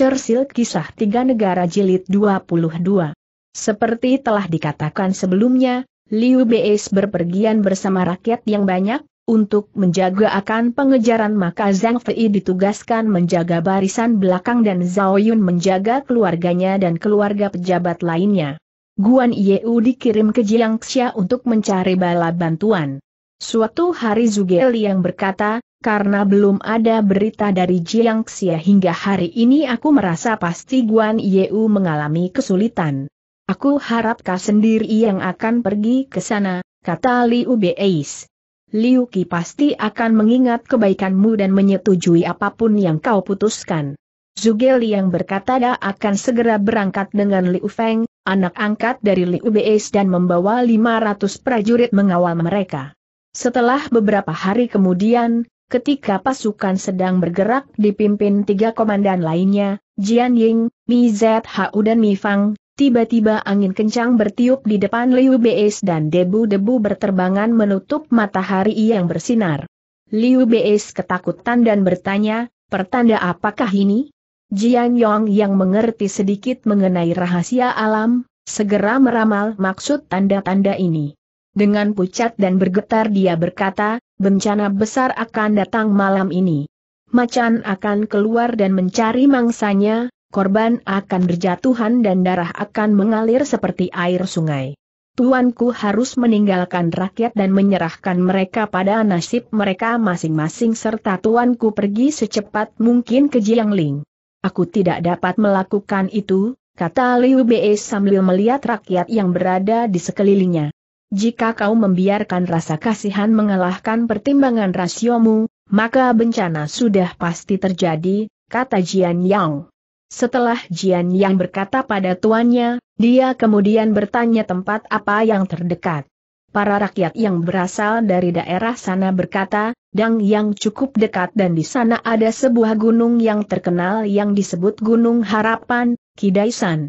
Churchill Kisah Tiga Negara Jilid 22 Seperti telah dikatakan sebelumnya, Liu Beis berpergian bersama rakyat yang banyak, untuk menjaga akan pengejaran maka Zhang Fei ditugaskan menjaga barisan belakang dan Zhao Yun menjaga keluarganya dan keluarga pejabat lainnya. Guan Yeu dikirim ke Jiangxia untuk mencari bala bantuan. Suatu hari Zugeli yang berkata, karena belum ada berita dari Jiang Xia hingga hari ini aku merasa pasti Guan Yeu mengalami kesulitan. Aku harap kau sendiri yang akan pergi ke sana, kata Liu Beis. Liu Qi pasti akan mengingat kebaikanmu dan menyetujui apapun yang kau putuskan. Li yang berkata dia akan segera berangkat dengan Liu Feng, anak angkat dari Liu Beis dan membawa 500 prajurit mengawal mereka. Setelah beberapa hari kemudian, ketika pasukan sedang bergerak dipimpin tiga komandan lainnya, Jian Ying, Mi ZHU dan Mi Fang, tiba-tiba angin kencang bertiup di depan Liu Beis dan debu-debu berterbangan menutup matahari yang bersinar. Liu Beis ketakutan dan bertanya, pertanda apakah ini? Jian Yong yang mengerti sedikit mengenai rahasia alam, segera meramal maksud tanda-tanda ini. Dengan pucat dan bergetar dia berkata, bencana besar akan datang malam ini. Macan akan keluar dan mencari mangsanya, korban akan berjatuhan dan darah akan mengalir seperti air sungai. Tuanku harus meninggalkan rakyat dan menyerahkan mereka pada nasib mereka masing-masing serta tuanku pergi secepat mungkin ke Jiangling. Aku tidak dapat melakukan itu, kata Liu Bei sambil melihat rakyat yang berada di sekelilingnya. Jika kau membiarkan rasa kasihan mengalahkan pertimbangan rasiomu, maka bencana sudah pasti terjadi, kata Jian Yang. Setelah Jian Yang berkata pada tuannya, dia kemudian bertanya tempat apa yang terdekat. Para rakyat yang berasal dari daerah sana berkata, Dang Yang cukup dekat dan di sana ada sebuah gunung yang terkenal yang disebut Gunung Harapan, Kidaisan.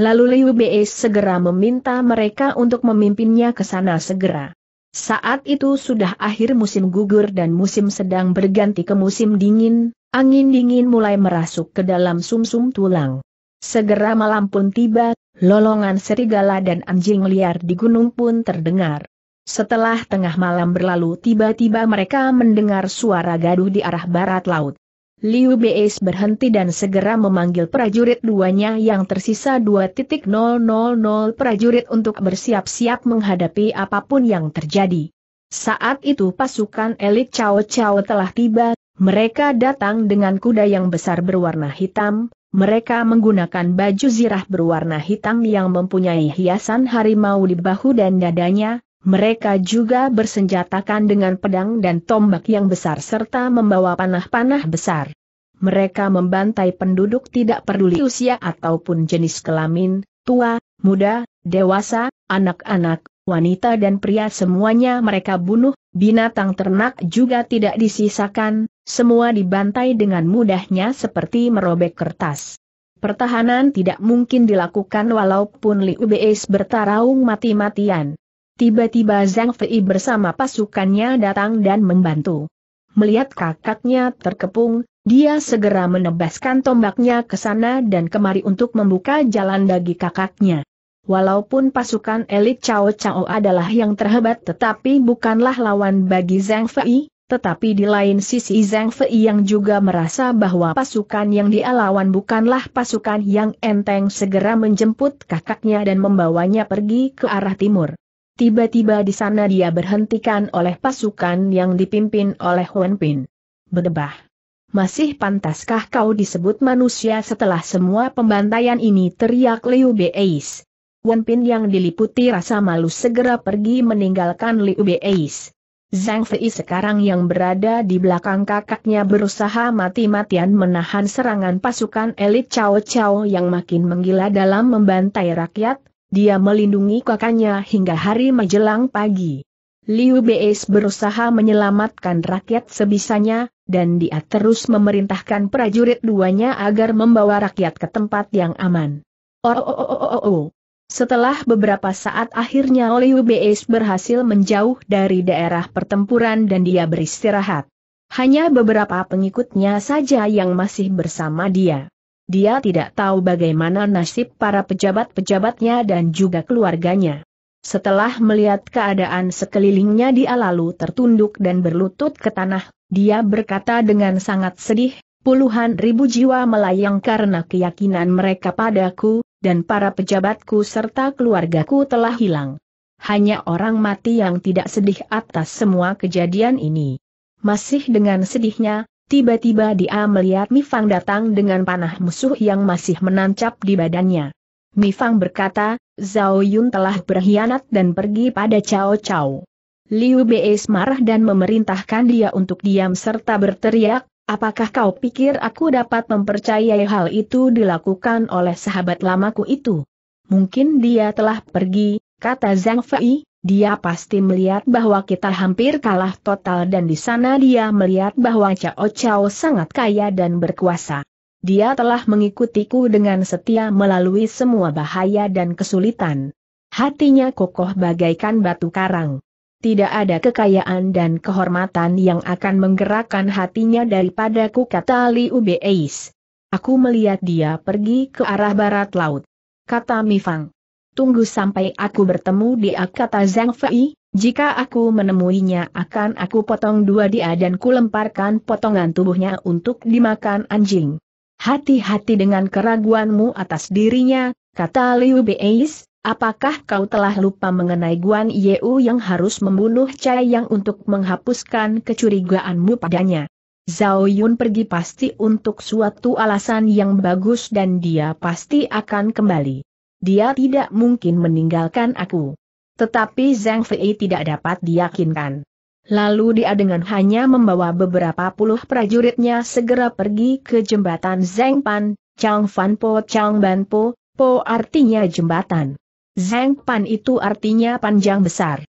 Lalu Liu Bei segera meminta mereka untuk memimpinnya ke sana segera. Saat itu sudah akhir musim gugur dan musim sedang berganti ke musim dingin, angin dingin mulai merasuk ke dalam sumsum -sum tulang. Segera malam pun tiba, lolongan serigala dan anjing liar di gunung pun terdengar. Setelah tengah malam berlalu tiba-tiba mereka mendengar suara gaduh di arah barat laut. Liu Beis berhenti dan segera memanggil prajurit duanya yang tersisa 2.000 prajurit untuk bersiap-siap menghadapi apapun yang terjadi. Saat itu pasukan elit Cao Cao telah tiba, mereka datang dengan kuda yang besar berwarna hitam, mereka menggunakan baju zirah berwarna hitam yang mempunyai hiasan harimau di bahu dan dadanya, mereka juga bersenjatakan dengan pedang dan tombak yang besar serta membawa panah-panah besar. Mereka membantai penduduk tidak peduli usia ataupun jenis kelamin, tua, muda, dewasa, anak-anak, wanita dan pria semuanya mereka bunuh, binatang ternak juga tidak disisakan, semua dibantai dengan mudahnya seperti merobek kertas. Pertahanan tidak mungkin dilakukan walaupun Liu Bei bertarung mati-matian. Tiba-tiba Zhang Fei bersama pasukannya datang dan membantu. Melihat kakaknya terkepung, dia segera menebaskan tombaknya ke sana dan kemari untuk membuka jalan bagi kakaknya. Walaupun pasukan elit Cao Cao adalah yang terhebat tetapi bukanlah lawan bagi Zhang Fei, tetapi di lain sisi Zhang Fei yang juga merasa bahwa pasukan yang dia lawan bukanlah pasukan yang enteng segera menjemput kakaknya dan membawanya pergi ke arah timur. Tiba-tiba di sana dia berhentikan oleh pasukan yang dipimpin oleh Huan Pin. Masih pantaskah kau disebut manusia setelah semua pembantaian ini teriak Liu Beis. Wan Pin yang diliputi rasa malu segera pergi meninggalkan Liu Beis. Zhang Fei sekarang yang berada di belakang kakaknya berusaha mati-matian menahan serangan pasukan elit Cao Cao yang makin menggila dalam membantai rakyat, dia melindungi kakaknya hingga hari menjelang pagi. Liu Beis berusaha menyelamatkan rakyat sebisanya, dan dia terus memerintahkan prajurit duanya agar membawa rakyat ke tempat yang aman. Oh, oh, oh, oh, oh, oh. Setelah beberapa saat akhirnya Liu Beis berhasil menjauh dari daerah pertempuran dan dia beristirahat. Hanya beberapa pengikutnya saja yang masih bersama dia dia tidak tahu bagaimana nasib para pejabat-pejabatnya dan juga keluarganya. Setelah melihat keadaan sekelilingnya dia lalu tertunduk dan berlutut ke tanah, dia berkata dengan sangat sedih, puluhan ribu jiwa melayang karena keyakinan mereka padaku, dan para pejabatku serta keluargaku telah hilang. Hanya orang mati yang tidak sedih atas semua kejadian ini. Masih dengan sedihnya, Tiba-tiba dia melihat Mifang datang dengan panah musuh yang masih menancap di badannya. Mifang berkata, Zhao Yun telah berkhianat dan pergi pada Cao Cao. Liu Beis marah dan memerintahkan dia untuk diam serta berteriak, apakah kau pikir aku dapat mempercayai hal itu dilakukan oleh sahabat lamaku itu? Mungkin dia telah pergi, kata Zhang Fei, dia pasti melihat bahwa kita hampir kalah total dan di sana dia melihat bahwa Cao Cao sangat kaya dan berkuasa. Dia telah mengikutiku dengan setia melalui semua bahaya dan kesulitan. Hatinya kokoh bagaikan batu karang. Tidak ada kekayaan dan kehormatan yang akan menggerakkan hatinya daripadaku kata Li Ubeis. Aku melihat dia pergi ke arah barat laut. Kata Mifang tunggu sampai aku bertemu di kata Zhang Fei, jika aku menemuinya akan aku potong dua dia dan kulemparkan potongan tubuhnya untuk dimakan anjing. Hati-hati dengan keraguanmu atas dirinya, kata Liu Beis, apakah kau telah lupa mengenai Guan Yeu yang harus membunuh Cai Yang untuk menghapuskan kecurigaanmu padanya? Zhao Yun pergi pasti untuk suatu alasan yang bagus dan dia pasti akan kembali dia tidak mungkin meninggalkan aku. Tetapi Zhang Fei tidak dapat diyakinkan. Lalu dia dengan hanya membawa beberapa puluh prajuritnya segera pergi ke jembatan Zhang Pan, Chang Fan Po Chang Ban Po, Po artinya jembatan. Zhang Pan itu artinya panjang besar.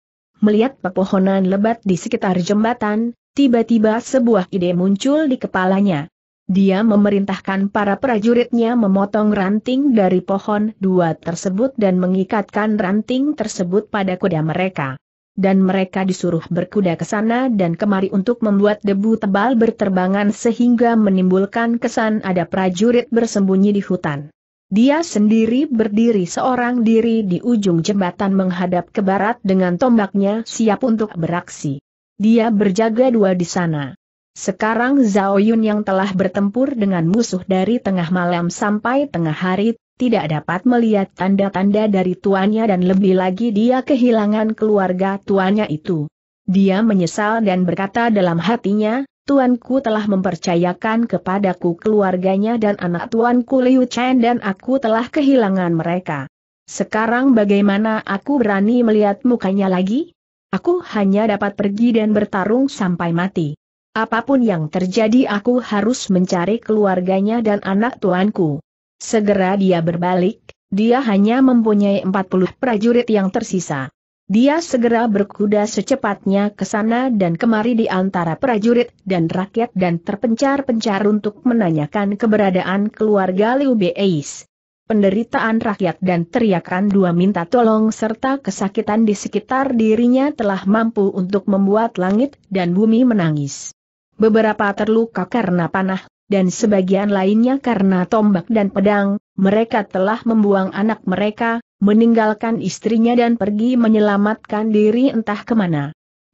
Melihat pepohonan lebat di sekitar jembatan, tiba-tiba sebuah ide muncul di kepalanya. Dia memerintahkan para prajuritnya memotong ranting dari pohon dua tersebut dan mengikatkan ranting tersebut pada kuda mereka. Dan mereka disuruh berkuda ke sana dan kemari untuk membuat debu tebal berterbangan sehingga menimbulkan kesan ada prajurit bersembunyi di hutan. Dia sendiri berdiri seorang diri di ujung jembatan menghadap ke barat dengan tombaknya siap untuk beraksi. Dia berjaga dua di sana. Sekarang Zhao Yun yang telah bertempur dengan musuh dari tengah malam sampai tengah hari, tidak dapat melihat tanda-tanda dari tuannya dan lebih lagi dia kehilangan keluarga tuannya itu. Dia menyesal dan berkata dalam hatinya, tuanku telah mempercayakan kepadaku keluarganya dan anak tuanku Liu Chen dan aku telah kehilangan mereka. Sekarang bagaimana aku berani melihat mukanya lagi? Aku hanya dapat pergi dan bertarung sampai mati. Apapun yang terjadi aku harus mencari keluarganya dan anak tuanku. Segera dia berbalik, dia hanya mempunyai 40 prajurit yang tersisa. Dia segera berkuda secepatnya ke sana dan kemari di antara prajurit dan rakyat dan terpencar-pencar untuk menanyakan keberadaan keluarga Liu Beis. Penderitaan rakyat dan teriakan dua minta tolong serta kesakitan di sekitar dirinya telah mampu untuk membuat langit dan bumi menangis beberapa terluka karena panah, dan sebagian lainnya karena tombak dan pedang, mereka telah membuang anak mereka, meninggalkan istrinya dan pergi menyelamatkan diri entah kemana.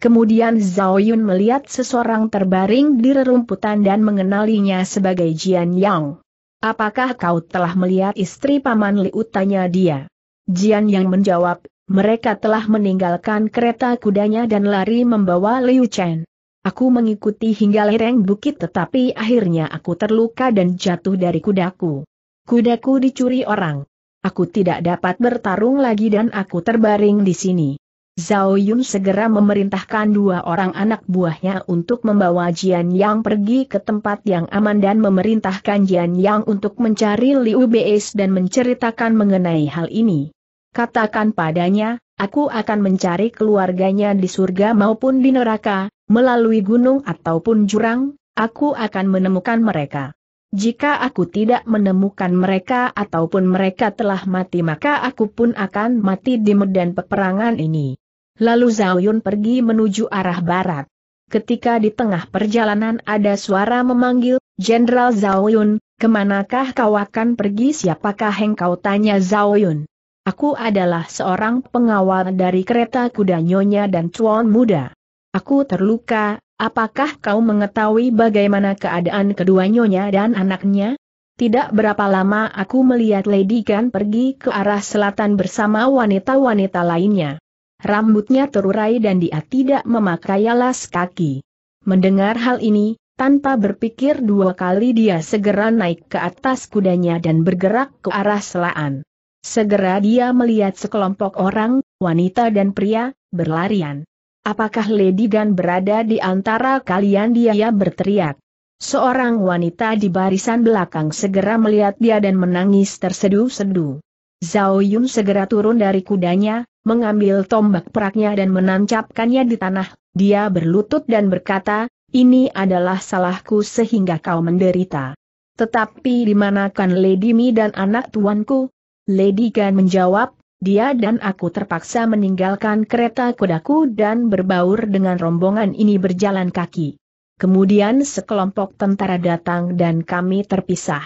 Kemudian Zhao Yun melihat seseorang terbaring di rerumputan dan mengenalinya sebagai Jian Yang. Apakah kau telah melihat istri Paman Liu? tanya dia. Jian Yang menjawab, mereka telah meninggalkan kereta kudanya dan lari membawa Liu Chen. Aku mengikuti hingga lereng bukit tetapi akhirnya aku terluka dan jatuh dari kudaku. Kudaku dicuri orang. Aku tidak dapat bertarung lagi dan aku terbaring di sini. Zhao Yun segera memerintahkan dua orang anak buahnya untuk membawa Jian Yang pergi ke tempat yang aman dan memerintahkan Jian Yang untuk mencari Liu Beis dan menceritakan mengenai hal ini. Katakan padanya, aku akan mencari keluarganya di surga maupun di neraka, melalui gunung ataupun jurang, aku akan menemukan mereka. Jika aku tidak menemukan mereka ataupun mereka telah mati maka aku pun akan mati di medan peperangan ini. Lalu Zhao Yun pergi menuju arah barat. Ketika di tengah perjalanan ada suara memanggil, Jenderal Zhao Yun, kemanakah kau akan pergi siapakah engkau tanya Zhao Yun. Aku adalah seorang pengawal dari kereta kuda Nyonya dan Chuan Muda. Aku terluka, apakah kau mengetahui bagaimana keadaan kedua nyonya dan anaknya? Tidak berapa lama aku melihat Lady Gan pergi ke arah selatan bersama wanita-wanita lainnya. Rambutnya terurai dan dia tidak memakai alas kaki. Mendengar hal ini, tanpa berpikir dua kali dia segera naik ke atas kudanya dan bergerak ke arah selatan. Segera dia melihat sekelompok orang, wanita dan pria, berlarian. Apakah Lady Gan berada di antara kalian dia berteriak. Seorang wanita di barisan belakang segera melihat dia dan menangis terseduh sedu Zhao Yun segera turun dari kudanya, mengambil tombak peraknya dan menancapkannya di tanah, dia berlutut dan berkata, ini adalah salahku sehingga kau menderita. Tetapi dimanakan Lady Mi dan anak tuanku? Lady Gan menjawab, dia dan aku terpaksa meninggalkan kereta kudaku dan berbaur dengan rombongan ini berjalan kaki. Kemudian sekelompok tentara datang dan kami terpisah.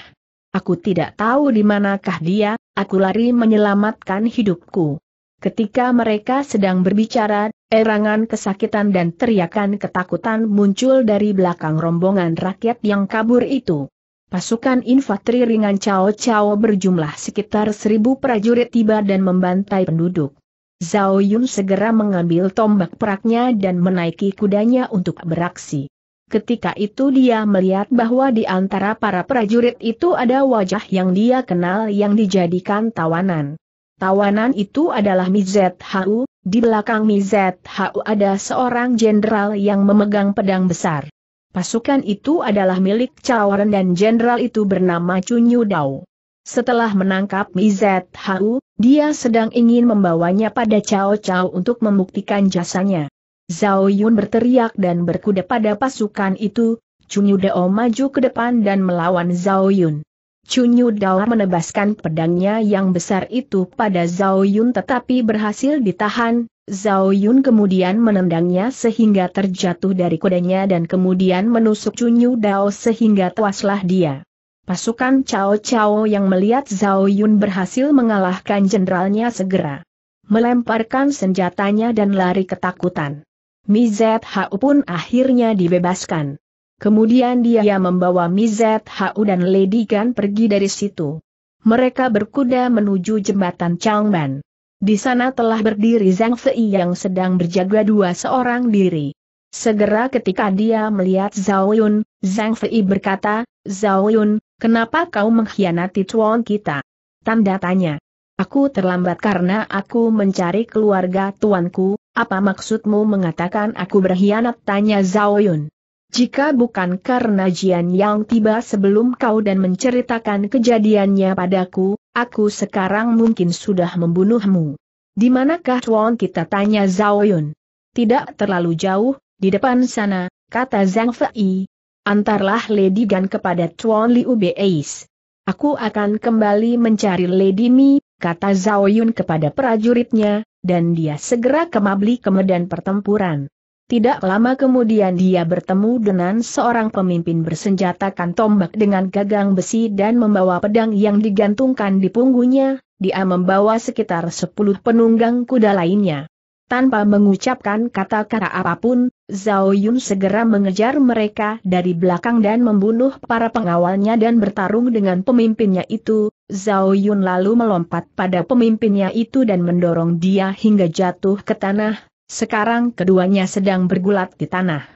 Aku tidak tahu di manakah dia, aku lari menyelamatkan hidupku. Ketika mereka sedang berbicara, erangan kesakitan dan teriakan ketakutan muncul dari belakang rombongan rakyat yang kabur itu. Pasukan infanteri ringan Cao Cao berjumlah sekitar seribu prajurit tiba dan membantai penduduk. Zhao Yun segera mengambil tombak peraknya dan menaiki kudanya untuk beraksi. Ketika itu dia melihat bahwa di antara para prajurit itu ada wajah yang dia kenal yang dijadikan tawanan. Tawanan itu adalah Mizet Hau, di belakang Mizet Hau ada seorang jenderal yang memegang pedang besar. Pasukan itu adalah milik Cawaran dan jenderal itu bernama Chunyu Dao. Setelah menangkap Mizet Hau, dia sedang ingin membawanya pada Cao Cao untuk membuktikan jasanya. Zhao Yun berteriak dan berkuda pada pasukan itu, Chunyu Dao maju ke depan dan melawan Zhao Yun. Chunyu Dao menebaskan pedangnya yang besar itu pada Zhao Yun tetapi berhasil ditahan, Zhao Yun kemudian menendangnya sehingga terjatuh dari kudanya dan kemudian menusuk Chunyu Dao sehingga tewaslah dia. Pasukan Cao Cao yang melihat Zhao Yun berhasil mengalahkan jenderalnya segera melemparkan senjatanya dan lari ketakutan. Mi Zhao pun akhirnya dibebaskan. Kemudian dia membawa Mi Zhao dan Lady Gan pergi dari situ. Mereka berkuda menuju jembatan Changban. Di sana telah berdiri Zhang Fei yang sedang berjaga dua seorang diri. Segera ketika dia melihat Zhao Yun, Zhang Fei berkata, Zhao Yun, kenapa kau mengkhianati tuan kita? Tanda tanya. Aku terlambat karena aku mencari keluarga tuanku, apa maksudmu mengatakan aku berkhianat? Tanya Zhao Yun. Jika bukan karena Jian Yang tiba sebelum kau dan menceritakan kejadiannya padaku, Aku sekarang mungkin sudah membunuhmu. Di manakah Chuan kita tanya Zhao Yun? Tidak terlalu jauh, di depan sana, kata Zhang Fei. Antarlah Lady Gan kepada Chuan Liu Beis. Aku akan kembali mencari Lady Mi, kata Zhao Yun kepada prajuritnya, dan dia segera kemabli ke medan pertempuran. Tidak lama kemudian dia bertemu dengan seorang pemimpin bersenjatakan tombak dengan gagang besi dan membawa pedang yang digantungkan di punggungnya, dia membawa sekitar sepuluh penunggang kuda lainnya. Tanpa mengucapkan kata-kata apapun, Zhao Yun segera mengejar mereka dari belakang dan membunuh para pengawalnya dan bertarung dengan pemimpinnya itu. Zhao Yun lalu melompat pada pemimpinnya itu dan mendorong dia hingga jatuh ke tanah, sekarang keduanya sedang bergulat di tanah.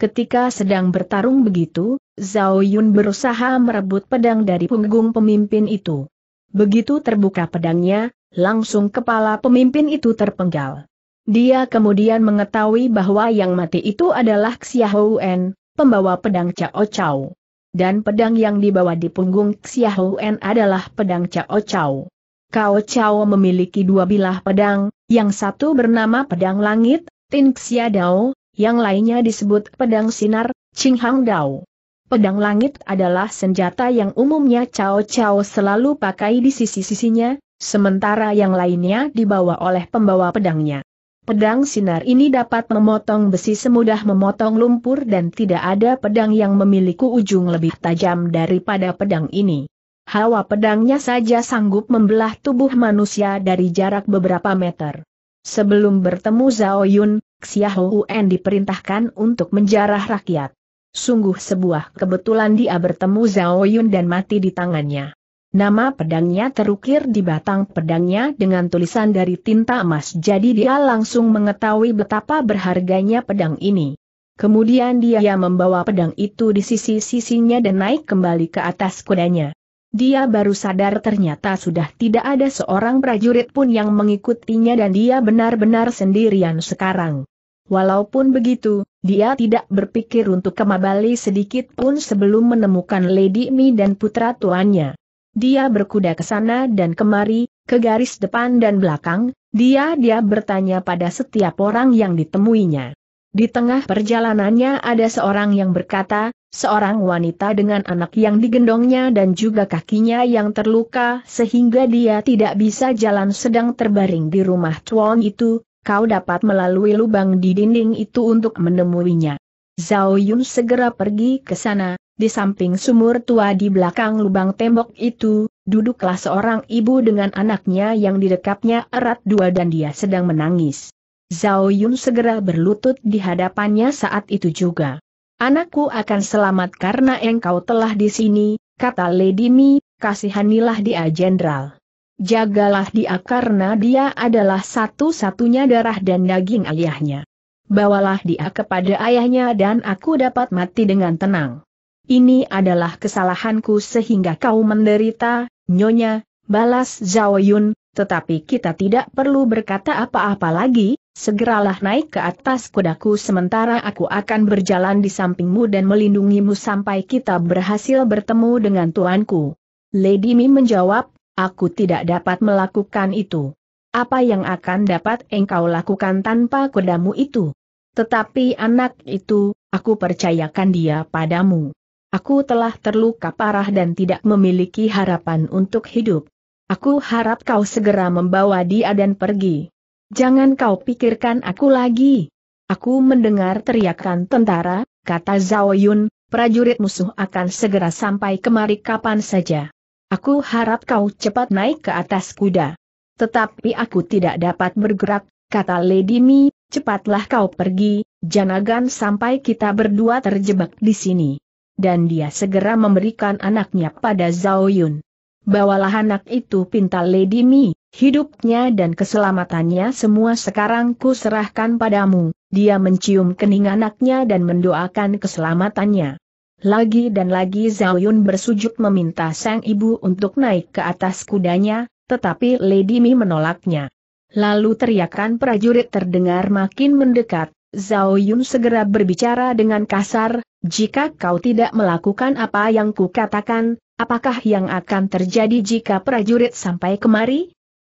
Ketika sedang bertarung begitu, Zhao Yun berusaha merebut pedang dari punggung pemimpin itu. Begitu terbuka pedangnya, langsung kepala pemimpin itu terpenggal. Dia kemudian mengetahui bahwa yang mati itu adalah En, pembawa pedang Cao Cao. Dan pedang yang dibawa di punggung En adalah pedang Cao Cao. Cao Cao memiliki dua bilah pedang, yang satu bernama Pedang Langit, Tin Dao, yang lainnya disebut Pedang Sinar, Qinghang Dao. Pedang langit adalah senjata yang umumnya Cao Cao selalu pakai di sisi-sisinya, sementara yang lainnya dibawa oleh pembawa pedangnya. Pedang sinar ini dapat memotong besi semudah memotong lumpur dan tidak ada pedang yang memiliki ujung lebih tajam daripada pedang ini hawa pedangnya saja sanggup membelah tubuh manusia dari jarak beberapa meter. Sebelum bertemu Zhao Yun, Xiao En diperintahkan untuk menjarah rakyat. Sungguh sebuah kebetulan dia bertemu Zhao Yun dan mati di tangannya. Nama pedangnya terukir di batang pedangnya dengan tulisan dari tinta emas jadi dia langsung mengetahui betapa berharganya pedang ini. Kemudian dia membawa pedang itu di sisi-sisinya dan naik kembali ke atas kudanya. Dia baru sadar ternyata sudah tidak ada seorang prajurit pun yang mengikutinya dan dia benar-benar sendirian sekarang. Walaupun begitu, dia tidak berpikir untuk kembali sedikit pun sebelum menemukan Lady Mi dan putra tuannya. Dia berkuda ke sana dan kemari, ke garis depan dan belakang, dia dia bertanya pada setiap orang yang ditemuinya. Di tengah perjalanannya ada seorang yang berkata, seorang wanita dengan anak yang digendongnya dan juga kakinya yang terluka sehingga dia tidak bisa jalan sedang terbaring di rumah Tuan itu, kau dapat melalui lubang di dinding itu untuk menemuinya. Zhao Yun segera pergi ke sana, di samping sumur tua di belakang lubang tembok itu, duduklah seorang ibu dengan anaknya yang didekapnya erat dua dan dia sedang menangis. Zhao Yun segera berlutut di hadapannya saat itu juga. Anakku akan selamat karena engkau telah di sini, kata Lady Mi, kasihanilah dia jenderal. Jagalah dia karena dia adalah satu-satunya darah dan daging ayahnya. Bawalah dia kepada ayahnya dan aku dapat mati dengan tenang. Ini adalah kesalahanku sehingga kau menderita, Nyonya, balas Zhao Yun, tetapi kita tidak perlu berkata apa-apa lagi, Segeralah naik ke atas kudaku sementara aku akan berjalan di sampingmu dan melindungimu sampai kita berhasil bertemu dengan tuanku. Lady Mi menjawab, aku tidak dapat melakukan itu. Apa yang akan dapat engkau lakukan tanpa kudamu itu? Tetapi anak itu, aku percayakan dia padamu. Aku telah terluka parah dan tidak memiliki harapan untuk hidup. Aku harap kau segera membawa dia dan pergi. Jangan kau pikirkan aku lagi. Aku mendengar teriakan tentara, kata Zhao Yun, prajurit musuh akan segera sampai kemari kapan saja. Aku harap kau cepat naik ke atas kuda. Tetapi aku tidak dapat bergerak, kata Lady Mi, cepatlah kau pergi, janagan sampai kita berdua terjebak di sini. Dan dia segera memberikan anaknya pada Zhao Yun. Bawalah anak itu pinta Lady Mi. Hidupnya dan keselamatannya semua sekarang ku serahkan padamu. Dia mencium kening anaknya dan mendoakan keselamatannya. Lagi dan lagi Zhao Yun bersujud meminta sang ibu untuk naik ke atas kudanya, tetapi Lady Mi menolaknya. Lalu teriakan prajurit terdengar makin mendekat, Zhao Yun segera berbicara dengan kasar, jika kau tidak melakukan apa yang kukatakan, apakah yang akan terjadi jika prajurit sampai kemari?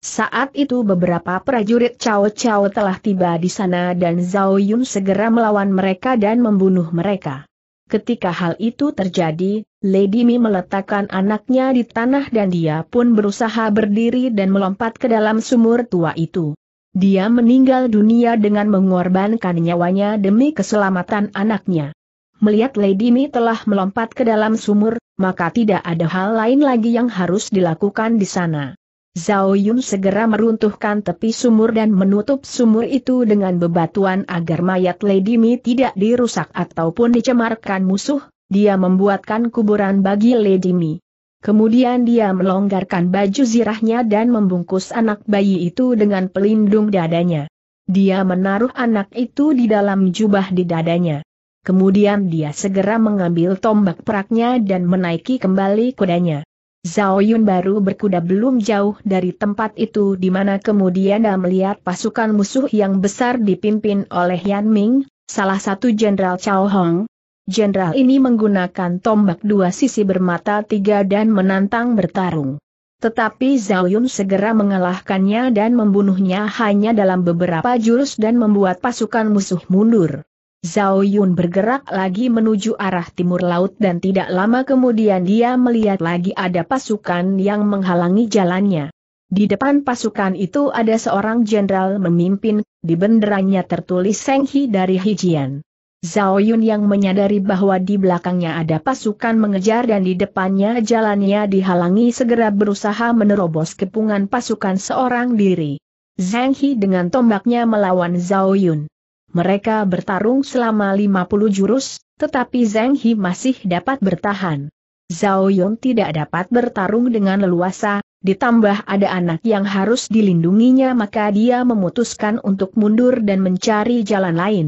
Saat itu beberapa prajurit Cao Cao telah tiba di sana dan Zhao Yun segera melawan mereka dan membunuh mereka. Ketika hal itu terjadi, Lady Mi meletakkan anaknya di tanah dan dia pun berusaha berdiri dan melompat ke dalam sumur tua itu. Dia meninggal dunia dengan mengorbankan nyawanya demi keselamatan anaknya. Melihat Lady Mi telah melompat ke dalam sumur, maka tidak ada hal lain lagi yang harus dilakukan di sana. Zhao Yun segera meruntuhkan tepi sumur dan menutup sumur itu dengan bebatuan agar mayat Lady Mi tidak dirusak ataupun dicemarkan musuh, dia membuatkan kuburan bagi Lady Mi. Kemudian dia melonggarkan baju zirahnya dan membungkus anak bayi itu dengan pelindung dadanya. Dia menaruh anak itu di dalam jubah di dadanya. Kemudian dia segera mengambil tombak peraknya dan menaiki kembali kudanya. Zhao Yun baru berkuda belum jauh dari tempat itu di mana kemudian dia melihat pasukan musuh yang besar dipimpin oleh Yan Ming, salah satu Jenderal Cao Hong. Jenderal ini menggunakan tombak dua sisi bermata tiga dan menantang bertarung. Tetapi Zhao Yun segera mengalahkannya dan membunuhnya hanya dalam beberapa jurus dan membuat pasukan musuh mundur. Zhao Yun bergerak lagi menuju arah timur laut dan tidak lama kemudian dia melihat lagi ada pasukan yang menghalangi jalannya. Di depan pasukan itu ada seorang jenderal memimpin, di benderanya tertulis Seng Hi dari Hijian. Zhao Yun yang menyadari bahwa di belakangnya ada pasukan mengejar dan di depannya jalannya dihalangi segera berusaha menerobos kepungan pasukan seorang diri. Zhang Hi dengan tombaknya melawan Zhao Yun. Mereka bertarung selama 50 jurus, tetapi Zhang He masih dapat bertahan. Zhao Yun tidak dapat bertarung dengan leluasa, ditambah ada anak yang harus dilindunginya maka dia memutuskan untuk mundur dan mencari jalan lain.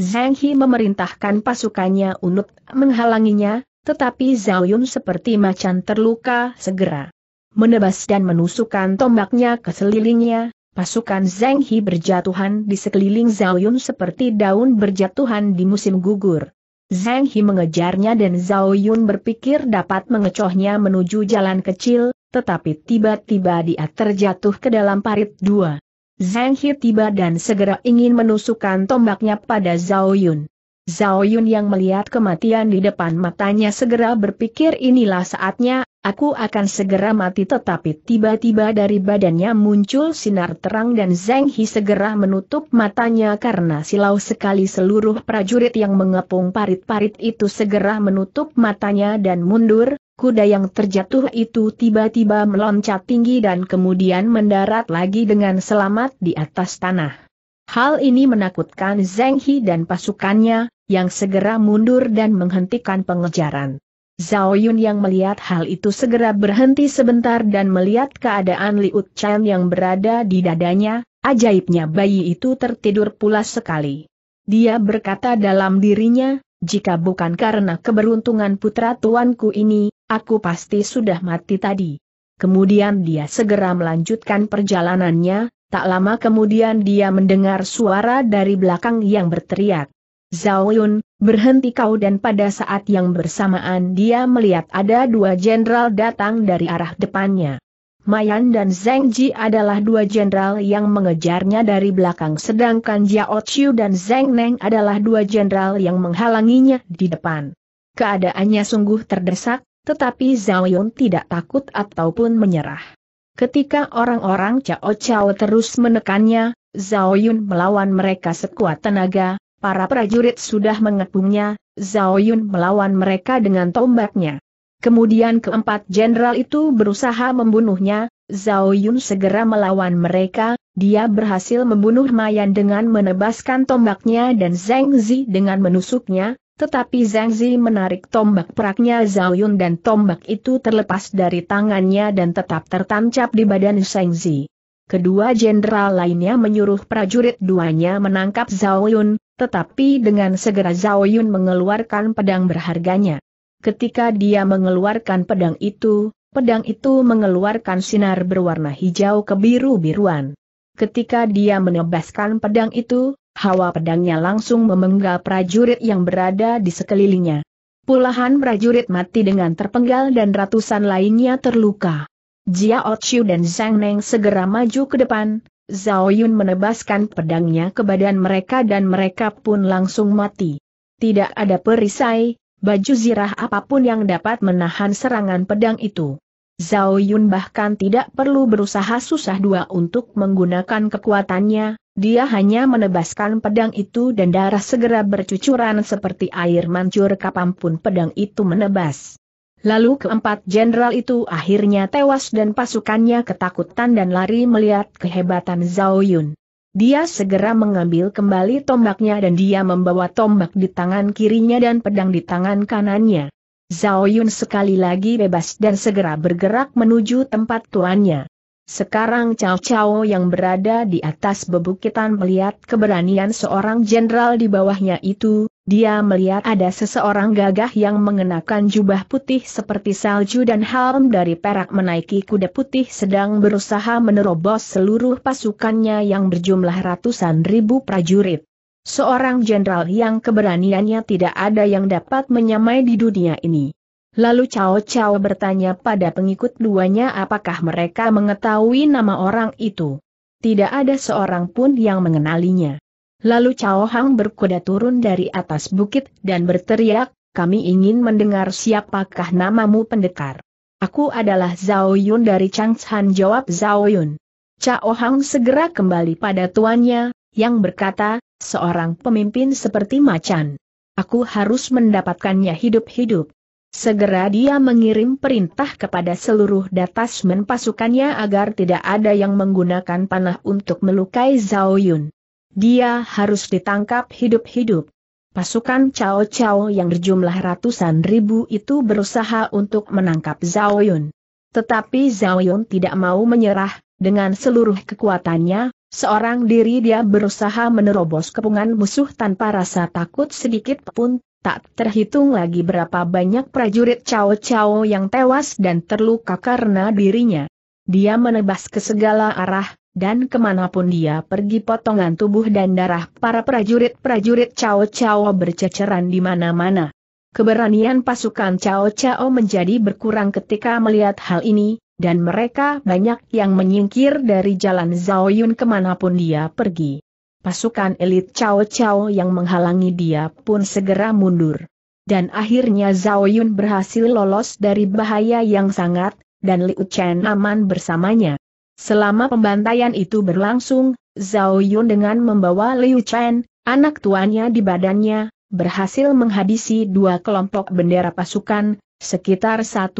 Zhang He memerintahkan pasukannya untuk menghalanginya, tetapi Zhao Yun seperti macan terluka segera menebas dan menusukkan tombaknya ke selilingnya, pasukan Zheng He berjatuhan di sekeliling Zhao Yun seperti daun berjatuhan di musim gugur. Zheng He mengejarnya dan Zhao Yun berpikir dapat mengecohnya menuju jalan kecil, tetapi tiba-tiba dia terjatuh ke dalam parit dua. Zenghi He tiba dan segera ingin menusukkan tombaknya pada Zhao Yun. Zhao Yun yang melihat kematian di depan matanya segera berpikir inilah saatnya, aku akan segera mati tetapi tiba-tiba dari badannya muncul sinar terang dan Zheng Hi segera menutup matanya karena silau sekali seluruh prajurit yang mengepung parit-parit itu segera menutup matanya dan mundur, kuda yang terjatuh itu tiba-tiba meloncat tinggi dan kemudian mendarat lagi dengan selamat di atas tanah. Hal ini menakutkan Zheng He dan pasukannya, yang segera mundur dan menghentikan pengejaran. Zhao Yun yang melihat hal itu segera berhenti sebentar dan melihat keadaan Liu Chan yang berada di dadanya, ajaibnya bayi itu tertidur pula sekali. Dia berkata dalam dirinya, jika bukan karena keberuntungan putra tuanku ini, aku pasti sudah mati tadi. Kemudian dia segera melanjutkan perjalanannya, Tak lama kemudian dia mendengar suara dari belakang yang berteriak. Zhao Yun, berhenti kau dan pada saat yang bersamaan dia melihat ada dua jenderal datang dari arah depannya. Mayan dan Zheng Ji adalah dua jenderal yang mengejarnya dari belakang sedangkan Jiao Chiu dan Zheng Neng adalah dua jenderal yang menghalanginya di depan. Keadaannya sungguh terdesak, tetapi Zhao Yun tidak takut ataupun menyerah. Ketika orang-orang Cao Cao terus menekannya, Zhao Yun melawan mereka sekuat tenaga, para prajurit sudah mengepungnya, Zhao Yun melawan mereka dengan tombaknya. Kemudian keempat jenderal itu berusaha membunuhnya, Zhao Yun segera melawan mereka, dia berhasil membunuh Mayan dengan menebaskan tombaknya dan Zheng Zi dengan menusuknya, tetapi Zhang Zi menarik tombak peraknya Zhao Yun dan tombak itu terlepas dari tangannya dan tetap tertancap di badan Zhang Zi. Kedua jenderal lainnya menyuruh prajurit duanya menangkap Zhao Yun, tetapi dengan segera Zhao Yun mengeluarkan pedang berharganya. Ketika dia mengeluarkan pedang itu, pedang itu mengeluarkan sinar berwarna hijau kebiru-biruan. Ketika dia menebaskan pedang itu, hawa pedangnya langsung memenggal prajurit yang berada di sekelilingnya. Puluhan prajurit mati dengan terpenggal dan ratusan lainnya terluka. Jia Ochiu dan Zhang Neng segera maju ke depan, Zhao Yun menebaskan pedangnya ke badan mereka dan mereka pun langsung mati. Tidak ada perisai, baju zirah apapun yang dapat menahan serangan pedang itu. Zhao Yun bahkan tidak perlu berusaha susah dua untuk menggunakan kekuatannya, dia hanya menebaskan pedang itu dan darah segera bercucuran seperti air mancur kapanpun pedang itu menebas. Lalu keempat jenderal itu akhirnya tewas dan pasukannya ketakutan dan lari melihat kehebatan Zhao Yun. Dia segera mengambil kembali tombaknya dan dia membawa tombak di tangan kirinya dan pedang di tangan kanannya. Zhao Yun sekali lagi bebas dan segera bergerak menuju tempat tuannya. Sekarang Cao Cao yang berada di atas bebukitan melihat keberanian seorang jenderal di bawahnya itu, dia melihat ada seseorang gagah yang mengenakan jubah putih seperti salju dan helm dari perak menaiki kuda putih sedang berusaha menerobos seluruh pasukannya yang berjumlah ratusan ribu prajurit. Seorang jenderal yang keberaniannya tidak ada yang dapat menyamai di dunia ini. Lalu Cao Cao bertanya pada pengikut duanya apakah mereka mengetahui nama orang itu. Tidak ada seorang pun yang mengenalinya. Lalu Cao Hang berkuda turun dari atas bukit dan berteriak, kami ingin mendengar siapakah namamu pendekar. Aku adalah Zhao Yun dari Changshan jawab Zhao Yun. Cao Hang segera kembali pada tuannya, yang berkata, seorang pemimpin seperti macan. Aku harus mendapatkannya hidup-hidup. Segera dia mengirim perintah kepada seluruh datasmen pasukannya agar tidak ada yang menggunakan panah untuk melukai Zhao Yun. Dia harus ditangkap hidup-hidup. Pasukan Cao Cao yang berjumlah ratusan ribu itu berusaha untuk menangkap Zhao Yun. Tetapi Zhao Yun tidak mau menyerah, dengan seluruh kekuatannya, seorang diri dia berusaha menerobos kepungan musuh tanpa rasa takut sedikit pun, Tak terhitung lagi berapa banyak prajurit Cao Cao yang tewas dan terluka karena dirinya. Dia menebas ke segala arah, dan kemanapun dia pergi potongan tubuh dan darah para prajurit-prajurit Cao Cao berceceran di mana-mana. Keberanian pasukan Cao Cao menjadi berkurang ketika melihat hal ini, dan mereka banyak yang menyingkir dari jalan Zhao Yun kemanapun dia pergi pasukan elit Chao Chao yang menghalangi dia pun segera mundur. Dan akhirnya Zhao Yun berhasil lolos dari bahaya yang sangat, dan Liu Chen aman bersamanya. Selama pembantaian itu berlangsung, Zhao Yun dengan membawa Liu Chen, anak tuannya di badannya, berhasil menghabisi dua kelompok bendera pasukan, sekitar 1.000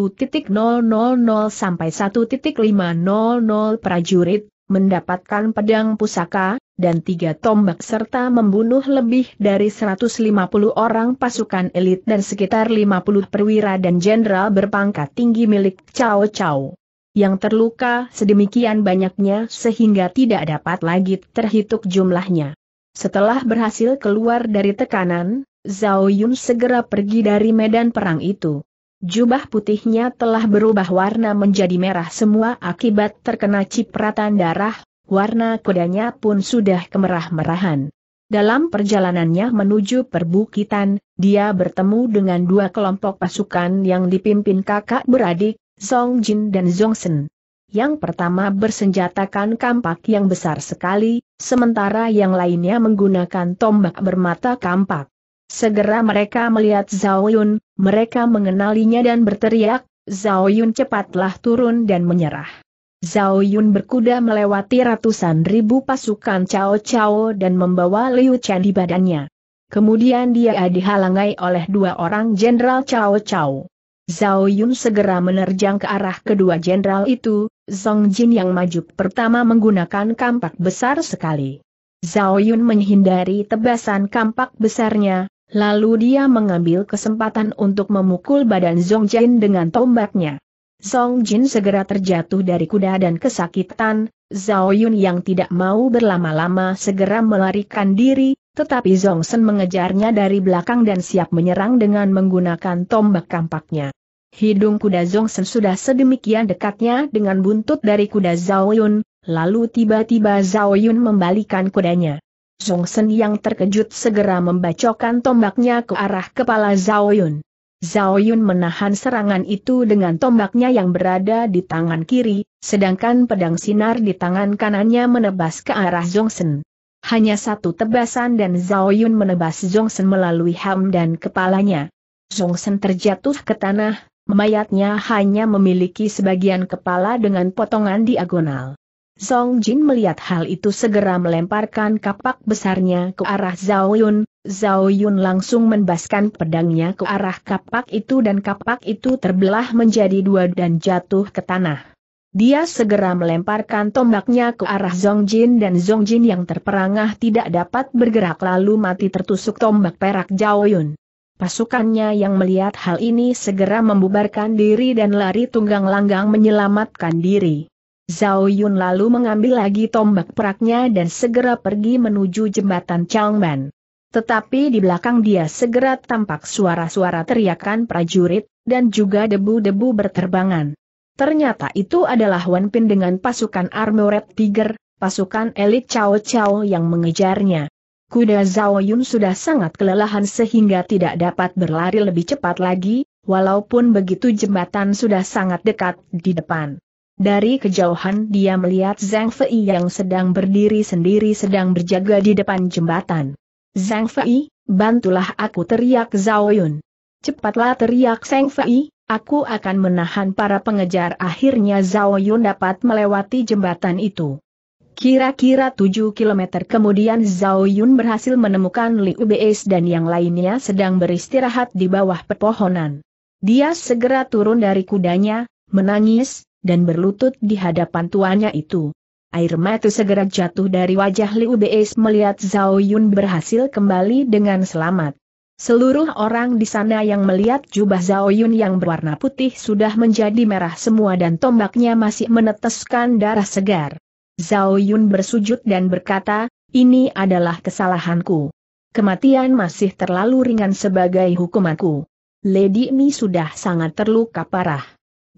sampai 1.500 prajurit, mendapatkan pedang pusaka, dan tiga tombak serta membunuh lebih dari 150 orang pasukan elit dan sekitar 50 perwira dan jenderal berpangkat tinggi milik Cao Cao. Yang terluka sedemikian banyaknya sehingga tidak dapat lagi terhitung jumlahnya. Setelah berhasil keluar dari tekanan, Zhao Yun segera pergi dari medan perang itu. Jubah putihnya telah berubah warna menjadi merah semua akibat terkena cipratan darah, warna kudanya pun sudah kemerah-merahan. Dalam perjalanannya menuju perbukitan, dia bertemu dengan dua kelompok pasukan yang dipimpin kakak beradik, Song Jin dan Zong Sen. Yang pertama bersenjatakan kampak yang besar sekali, sementara yang lainnya menggunakan tombak bermata kampak. Segera mereka melihat Zhao Yun, mereka mengenalinya dan berteriak, Zhao Yun cepatlah turun dan menyerah. Zhao Yun berkuda melewati ratusan ribu pasukan Cao Cao dan membawa Liu Chen di badannya. Kemudian dia dihalangi oleh dua orang Jenderal Cao Cao. Zhao Yun segera menerjang ke arah kedua jenderal itu, Zong Jin yang maju pertama menggunakan kampak besar sekali. Zhao Yun menghindari tebasan kampak besarnya, Lalu dia mengambil kesempatan untuk memukul badan Zong Jin dengan tombaknya. Zong Jin segera terjatuh dari kuda dan kesakitan, Zhao Yun yang tidak mau berlama-lama segera melarikan diri, tetapi Zong Sen mengejarnya dari belakang dan siap menyerang dengan menggunakan tombak kampaknya. Hidung kuda Zong Sen sudah sedemikian dekatnya dengan buntut dari kuda Zhao Yun, lalu tiba-tiba Zhao Yun membalikan kudanya. Zhong Sen yang terkejut segera membacokkan tombaknya ke arah kepala Zhao Yun. Zhao Yun menahan serangan itu dengan tombaknya yang berada di tangan kiri, sedangkan pedang sinar di tangan kanannya menebas ke arah Zhong Sen. Hanya satu tebasan dan Zhao Yun menebas Zhong Sen melalui ham dan kepalanya. Zhong Sen terjatuh ke tanah, mayatnya hanya memiliki sebagian kepala dengan potongan diagonal. Song Jin melihat hal itu segera melemparkan kapak besarnya ke arah Zhao Yun. Zhao Yun langsung membaskan pedangnya ke arah kapak itu dan kapak itu terbelah menjadi dua dan jatuh ke tanah. Dia segera melemparkan tombaknya ke arah Zong Jin dan Zong Jin yang terperangah tidak dapat bergerak lalu mati tertusuk tombak perak Zhao Yun. Pasukannya yang melihat hal ini segera membubarkan diri dan lari tunggang langgang menyelamatkan diri. Zhao Yun lalu mengambil lagi tombak peraknya dan segera pergi menuju jembatan Changban. Tetapi di belakang dia segera tampak suara-suara teriakan prajurit, dan juga debu-debu berterbangan. Ternyata itu adalah Wan Pin dengan pasukan Armored Tiger, pasukan elit Cao Cao yang mengejarnya. Kuda Zhao Yun sudah sangat kelelahan sehingga tidak dapat berlari lebih cepat lagi, walaupun begitu jembatan sudah sangat dekat di depan. Dari kejauhan dia melihat Zhang Fei yang sedang berdiri sendiri sedang berjaga di depan jembatan. Zhang Fei, bantulah aku teriak Zhao Yun. Cepatlah teriak Zhang Fei, aku akan menahan para pengejar akhirnya Zhao Yun dapat melewati jembatan itu. Kira-kira 7 km kemudian Zhao Yun berhasil menemukan Liu Beis dan yang lainnya sedang beristirahat di bawah pepohonan. Dia segera turun dari kudanya, menangis, dan berlutut di hadapan tuannya itu. Air mata segera jatuh dari wajah Liu Beis melihat Zhao Yun berhasil kembali dengan selamat. Seluruh orang di sana yang melihat jubah Zhao Yun yang berwarna putih sudah menjadi merah semua dan tombaknya masih meneteskan darah segar. Zhao Yun bersujud dan berkata, ini adalah kesalahanku. Kematian masih terlalu ringan sebagai hukumanku. Lady Mi sudah sangat terluka parah.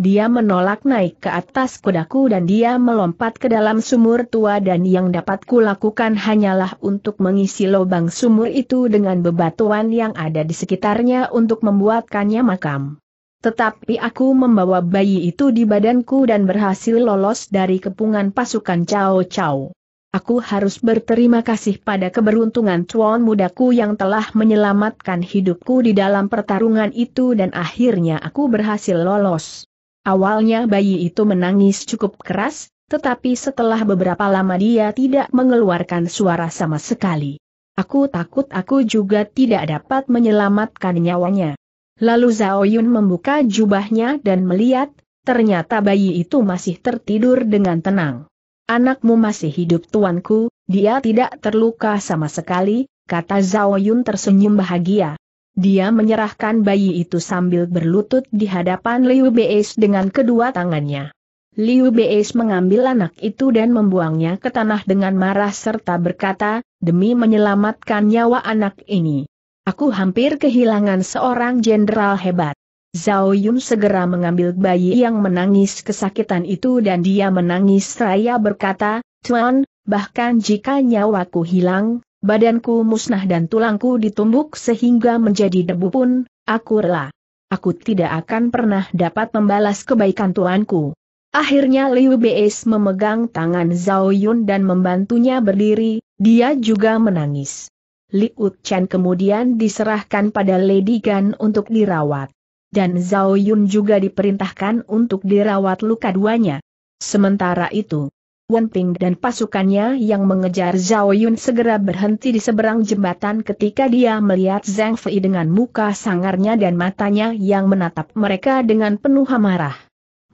Dia menolak naik ke atas kudaku dan dia melompat ke dalam sumur tua dan yang dapat kulakukan hanyalah untuk mengisi lubang sumur itu dengan bebatuan yang ada di sekitarnya untuk membuatkannya makam. Tetapi aku membawa bayi itu di badanku dan berhasil lolos dari kepungan pasukan Cao Cao. Aku harus berterima kasih pada keberuntungan tuan mudaku yang telah menyelamatkan hidupku di dalam pertarungan itu dan akhirnya aku berhasil lolos. Awalnya bayi itu menangis cukup keras, tetapi setelah beberapa lama dia tidak mengeluarkan suara sama sekali. Aku takut aku juga tidak dapat menyelamatkan nyawanya. Lalu Zhao Yun membuka jubahnya dan melihat, ternyata bayi itu masih tertidur dengan tenang. Anakmu masih hidup tuanku, dia tidak terluka sama sekali, kata Zhao Yun tersenyum bahagia. Dia menyerahkan bayi itu sambil berlutut di hadapan Liu Beis dengan kedua tangannya. Liu Beis mengambil anak itu dan membuangnya ke tanah dengan marah serta berkata, demi menyelamatkan nyawa anak ini. Aku hampir kehilangan seorang jenderal hebat. Zhao Yun segera mengambil bayi yang menangis kesakitan itu dan dia menangis seraya berkata, Tuan, bahkan jika nyawaku hilang, badanku musnah dan tulangku ditumbuk sehingga menjadi debu pun, aku rela. Aku tidak akan pernah dapat membalas kebaikan tuanku. Akhirnya Liu Beis memegang tangan Zhao Yun dan membantunya berdiri, dia juga menangis. Liu Chen kemudian diserahkan pada Lady Gan untuk dirawat. Dan Zhao Yun juga diperintahkan untuk dirawat luka duanya. Sementara itu, Ping dan pasukannya yang mengejar Zhao Yun segera berhenti di seberang jembatan ketika dia melihat Zhang Fei dengan muka sangarnya dan matanya yang menatap mereka dengan penuh amarah.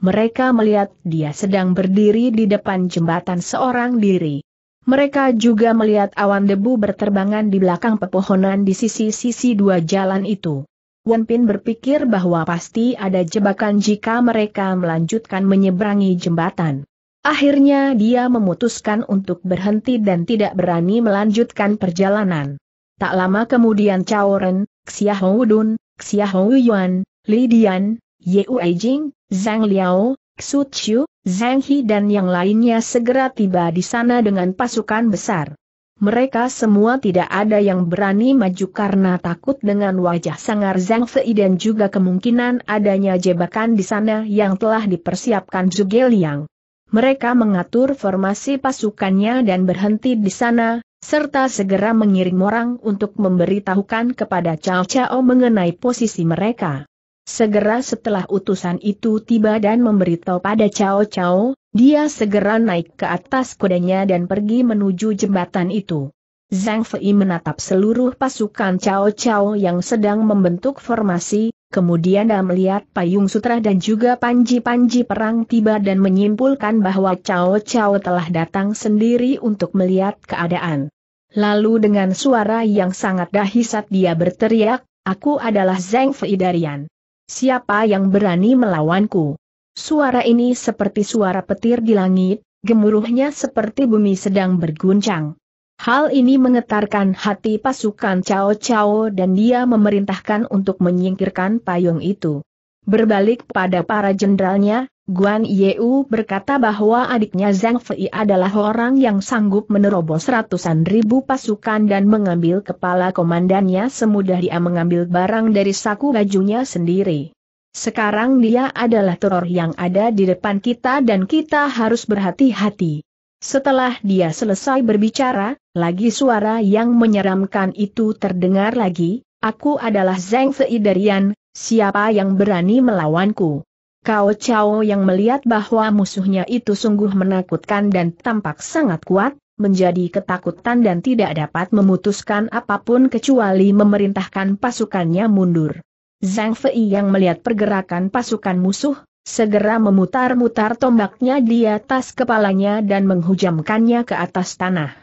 Mereka melihat dia sedang berdiri di depan jembatan seorang diri. Mereka juga melihat awan debu berterbangan di belakang pepohonan di sisi-sisi dua jalan itu. Wen Ping berpikir bahwa pasti ada jebakan jika mereka melanjutkan menyeberangi jembatan. Akhirnya dia memutuskan untuk berhenti dan tidak berani melanjutkan perjalanan. Tak lama kemudian Cao Ren, Xia Houdun, Xia Houyuan, Li Dian, Ye Jing, Zhang Liao, Xu Qiu, Zhang He dan yang lainnya segera tiba di sana dengan pasukan besar. Mereka semua tidak ada yang berani maju karena takut dengan wajah sangar Zhang Fei dan juga kemungkinan adanya jebakan di sana yang telah dipersiapkan Zhuge Liang mereka mengatur formasi pasukannya dan berhenti di sana, serta segera mengirim orang untuk memberitahukan kepada Cao Cao mengenai posisi mereka. Segera setelah utusan itu tiba dan memberitahu pada Cao Cao, dia segera naik ke atas kudanya dan pergi menuju jembatan itu. Zhang Fei menatap seluruh pasukan Cao Cao yang sedang membentuk formasi, Kemudian dia melihat payung sutra dan juga panji-panji perang tiba dan menyimpulkan bahwa Cao Cao telah datang sendiri untuk melihat keadaan. Lalu dengan suara yang sangat dahsyat dia berteriak, Aku adalah Zeng Fei Darian. Siapa yang berani melawanku? Suara ini seperti suara petir di langit, gemuruhnya seperti bumi sedang berguncang. Hal ini mengetarkan hati pasukan Cao Cao dan dia memerintahkan untuk menyingkirkan payung itu. Berbalik pada para jenderalnya, Guan Yeu berkata bahwa adiknya Zhang Fei adalah orang yang sanggup menerobos ratusan ribu pasukan dan mengambil kepala komandannya semudah dia mengambil barang dari saku bajunya sendiri. Sekarang dia adalah teror yang ada di depan kita dan kita harus berhati-hati. Setelah dia selesai berbicara, lagi suara yang menyeramkan itu terdengar lagi, aku adalah Zeng Fei Darian, siapa yang berani melawanku? Kao Chao yang melihat bahwa musuhnya itu sungguh menakutkan dan tampak sangat kuat, menjadi ketakutan dan tidak dapat memutuskan apapun kecuali memerintahkan pasukannya mundur. Zhang Fei yang melihat pergerakan pasukan musuh, Segera memutar-mutar tombaknya di atas kepalanya dan menghujamkannya ke atas tanah.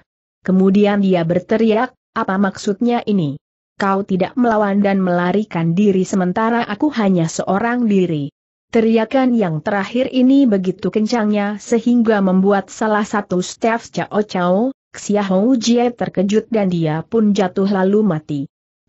Kemudian dia berteriak, apa maksudnya ini? Kau tidak melawan dan melarikan diri sementara aku hanya seorang diri. Teriakan yang terakhir ini begitu kencangnya sehingga membuat salah satu staff Cao Cao, Xiahou Jie terkejut dan dia pun jatuh lalu mati.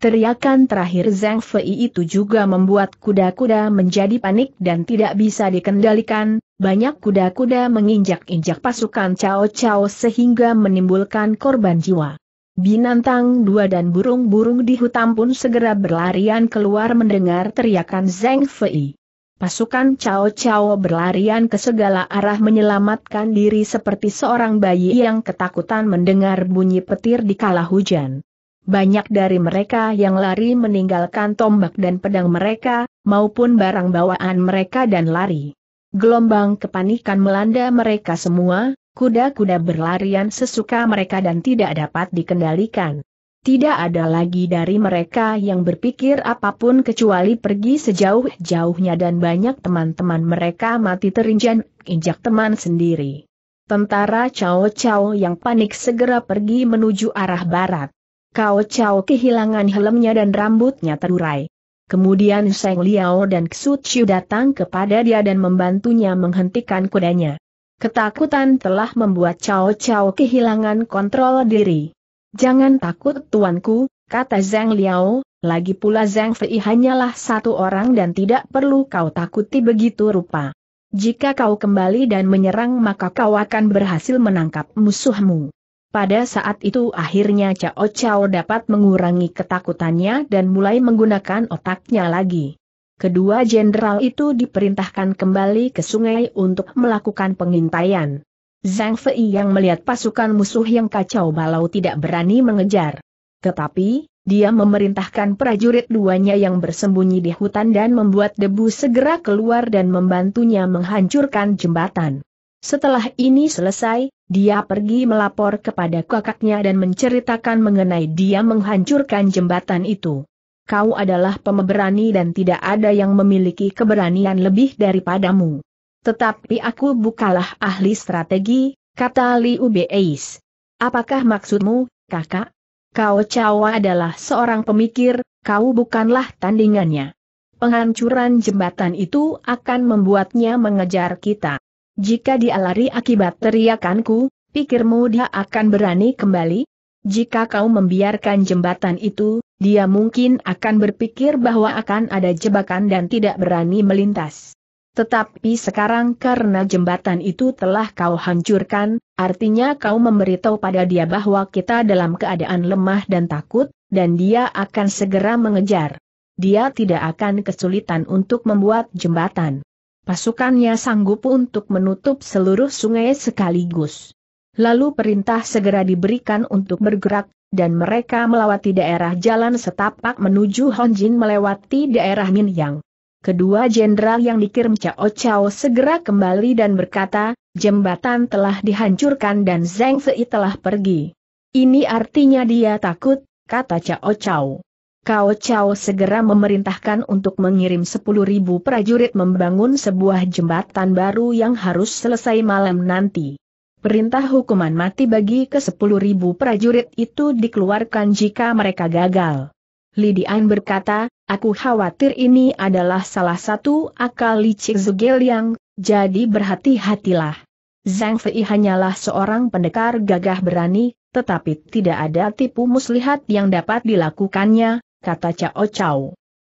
Teriakan terakhir Zhang Fei itu juga membuat kuda-kuda menjadi panik dan tidak bisa dikendalikan, banyak kuda-kuda menginjak-injak pasukan Cao Cao sehingga menimbulkan korban jiwa. Binatang dua dan burung-burung di hutan pun segera berlarian keluar mendengar teriakan Zhang Fei. Pasukan Cao Cao berlarian ke segala arah menyelamatkan diri seperti seorang bayi yang ketakutan mendengar bunyi petir di kala hujan banyak dari mereka yang lari meninggalkan tombak dan pedang mereka, maupun barang bawaan mereka dan lari. Gelombang kepanikan melanda mereka semua, kuda-kuda berlarian sesuka mereka dan tidak dapat dikendalikan. Tidak ada lagi dari mereka yang berpikir apapun kecuali pergi sejauh-jauhnya dan banyak teman-teman mereka mati terinjan, injak teman sendiri. Tentara Cao Cao yang panik segera pergi menuju arah barat. Kau Chao kehilangan helmnya dan rambutnya terurai. Kemudian Seng Liao dan Xu Chiu datang kepada dia dan membantunya menghentikan kudanya. Ketakutan telah membuat Chao Chao kehilangan kontrol diri. Jangan takut tuanku, kata Zhang Liao, lagi pula Zhang Fei hanyalah satu orang dan tidak perlu kau takuti begitu rupa. Jika kau kembali dan menyerang maka kau akan berhasil menangkap musuhmu. Pada saat itu akhirnya Cao Cao dapat mengurangi ketakutannya dan mulai menggunakan otaknya lagi. Kedua jenderal itu diperintahkan kembali ke sungai untuk melakukan pengintaian. Zhang Fei yang melihat pasukan musuh yang kacau balau tidak berani mengejar. Tetapi, dia memerintahkan prajurit duanya yang bersembunyi di hutan dan membuat debu segera keluar dan membantunya menghancurkan jembatan. Setelah ini selesai, dia pergi melapor kepada kakaknya dan menceritakan mengenai dia menghancurkan jembatan itu. Kau adalah pemberani dan tidak ada yang memiliki keberanian lebih daripadamu. Tetapi aku bukalah ahli strategi, kata Liu Beis. Apakah maksudmu, kakak? Kau Cawa adalah seorang pemikir, kau bukanlah tandingannya. Penghancuran jembatan itu akan membuatnya mengejar kita. Jika dia lari akibat teriakanku, pikirmu dia akan berani kembali? Jika kau membiarkan jembatan itu, dia mungkin akan berpikir bahwa akan ada jebakan dan tidak berani melintas. Tetapi sekarang karena jembatan itu telah kau hancurkan, artinya kau memberitahu pada dia bahwa kita dalam keadaan lemah dan takut, dan dia akan segera mengejar. Dia tidak akan kesulitan untuk membuat jembatan. Pasukannya sanggup untuk menutup seluruh sungai sekaligus. Lalu perintah segera diberikan untuk bergerak, dan mereka melewati daerah jalan setapak menuju Honjin melewati daerah Minyang. Kedua jenderal yang dikirim Cao Cao segera kembali dan berkata, jembatan telah dihancurkan dan Zheng Fei telah pergi. Ini artinya dia takut, kata Cao Cao. Kao Chao segera memerintahkan untuk mengirim 10.000 prajurit membangun sebuah jembatan baru yang harus selesai malam nanti. Perintah hukuman mati bagi ke 10.000 prajurit itu dikeluarkan jika mereka gagal. Lidian berkata, aku khawatir ini adalah salah satu akal licik Zugel yang, jadi berhati-hatilah. Zhang Fei hanyalah seorang pendekar gagah berani, tetapi tidak ada tipu muslihat yang dapat dilakukannya, kata Cao Cao.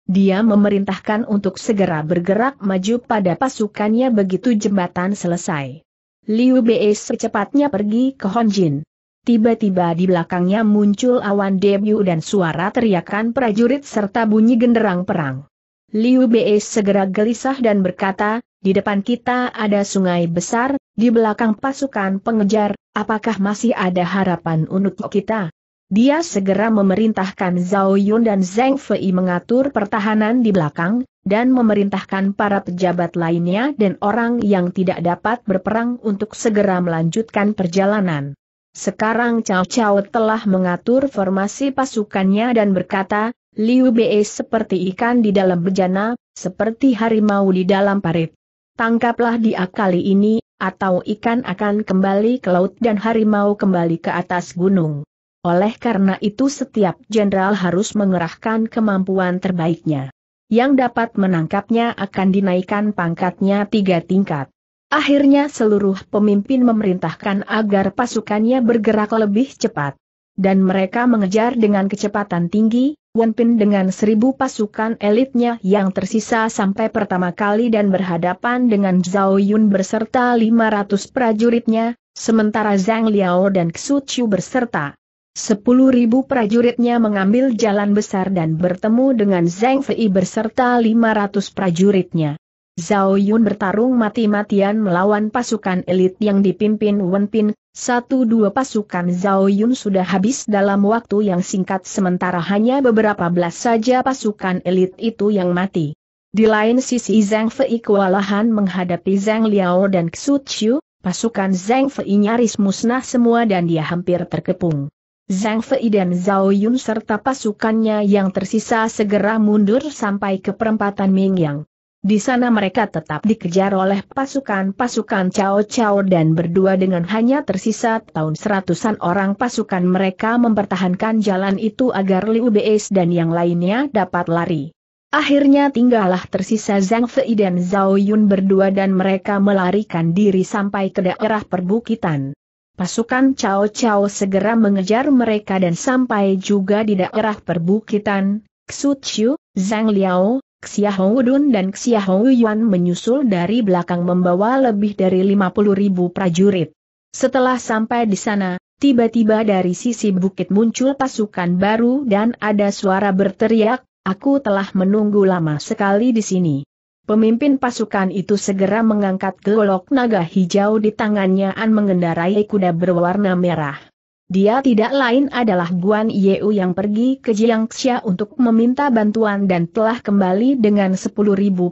Dia memerintahkan untuk segera bergerak maju pada pasukannya begitu jembatan selesai. Liu Bei secepatnya pergi ke Honjin. Tiba-tiba di belakangnya muncul awan debu dan suara teriakan prajurit serta bunyi genderang perang. Liu Bei segera gelisah dan berkata, di depan kita ada sungai besar, di belakang pasukan pengejar, apakah masih ada harapan untuk kita? Dia segera memerintahkan Zhao Yun dan Zheng Fei mengatur pertahanan di belakang, dan memerintahkan para pejabat lainnya dan orang yang tidak dapat berperang untuk segera melanjutkan perjalanan. Sekarang Cao Cao telah mengatur formasi pasukannya dan berkata, Liu Bei seperti ikan di dalam bejana, seperti harimau di dalam parit. Tangkaplah dia kali ini, atau ikan akan kembali ke laut dan harimau kembali ke atas gunung. Oleh karena itu setiap jenderal harus mengerahkan kemampuan terbaiknya. Yang dapat menangkapnya akan dinaikkan pangkatnya tiga tingkat. Akhirnya seluruh pemimpin memerintahkan agar pasukannya bergerak lebih cepat. Dan mereka mengejar dengan kecepatan tinggi, Wenpin dengan seribu pasukan elitnya yang tersisa sampai pertama kali dan berhadapan dengan Zhao Yun berserta 500 prajuritnya, sementara Zhang Liao dan Xu Chu berserta Sepuluh ribu prajuritnya mengambil jalan besar dan bertemu dengan Zhang Fei berserta 500 prajuritnya. Zhao Yun bertarung mati-matian melawan pasukan elit yang dipimpin Wen Pin, satu dua pasukan Zhao Yun sudah habis dalam waktu yang singkat sementara hanya beberapa belas saja pasukan elit itu yang mati. Di lain sisi Zhang Fei kewalahan menghadapi Zhang Liao dan Xu Chiu, pasukan Zhang Fei nyaris musnah semua dan dia hampir terkepung. Zhang Fei dan Zhao Yun serta pasukannya yang tersisa segera mundur sampai ke perempatan Mingyang. Di sana mereka tetap dikejar oleh pasukan-pasukan Cao Cao dan berdua dengan hanya tersisa tahun seratusan orang pasukan mereka mempertahankan jalan itu agar Liu Beis dan yang lainnya dapat lari. Akhirnya tinggallah tersisa Zhang Fei dan Zhao Yun berdua dan mereka melarikan diri sampai ke daerah perbukitan. Pasukan Cao Cao segera mengejar mereka dan sampai juga di daerah perbukitan, Xu Chiu, Zhang Liao, Xiahong Dun dan Xiahong Yuan menyusul dari belakang membawa lebih dari 50 ribu prajurit. Setelah sampai di sana, tiba-tiba dari sisi bukit muncul pasukan baru dan ada suara berteriak, aku telah menunggu lama sekali di sini. Pemimpin pasukan itu segera mengangkat golok naga hijau di tangannya dan mengendarai kuda berwarna merah. Dia tidak lain adalah Guan Yeu yang pergi ke Jiangxia untuk meminta bantuan dan telah kembali dengan 10.000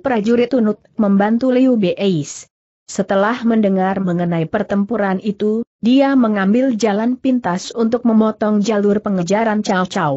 prajurit unut membantu Liu Beis. Setelah mendengar mengenai pertempuran itu, dia mengambil jalan pintas untuk memotong jalur pengejaran Cao Cao.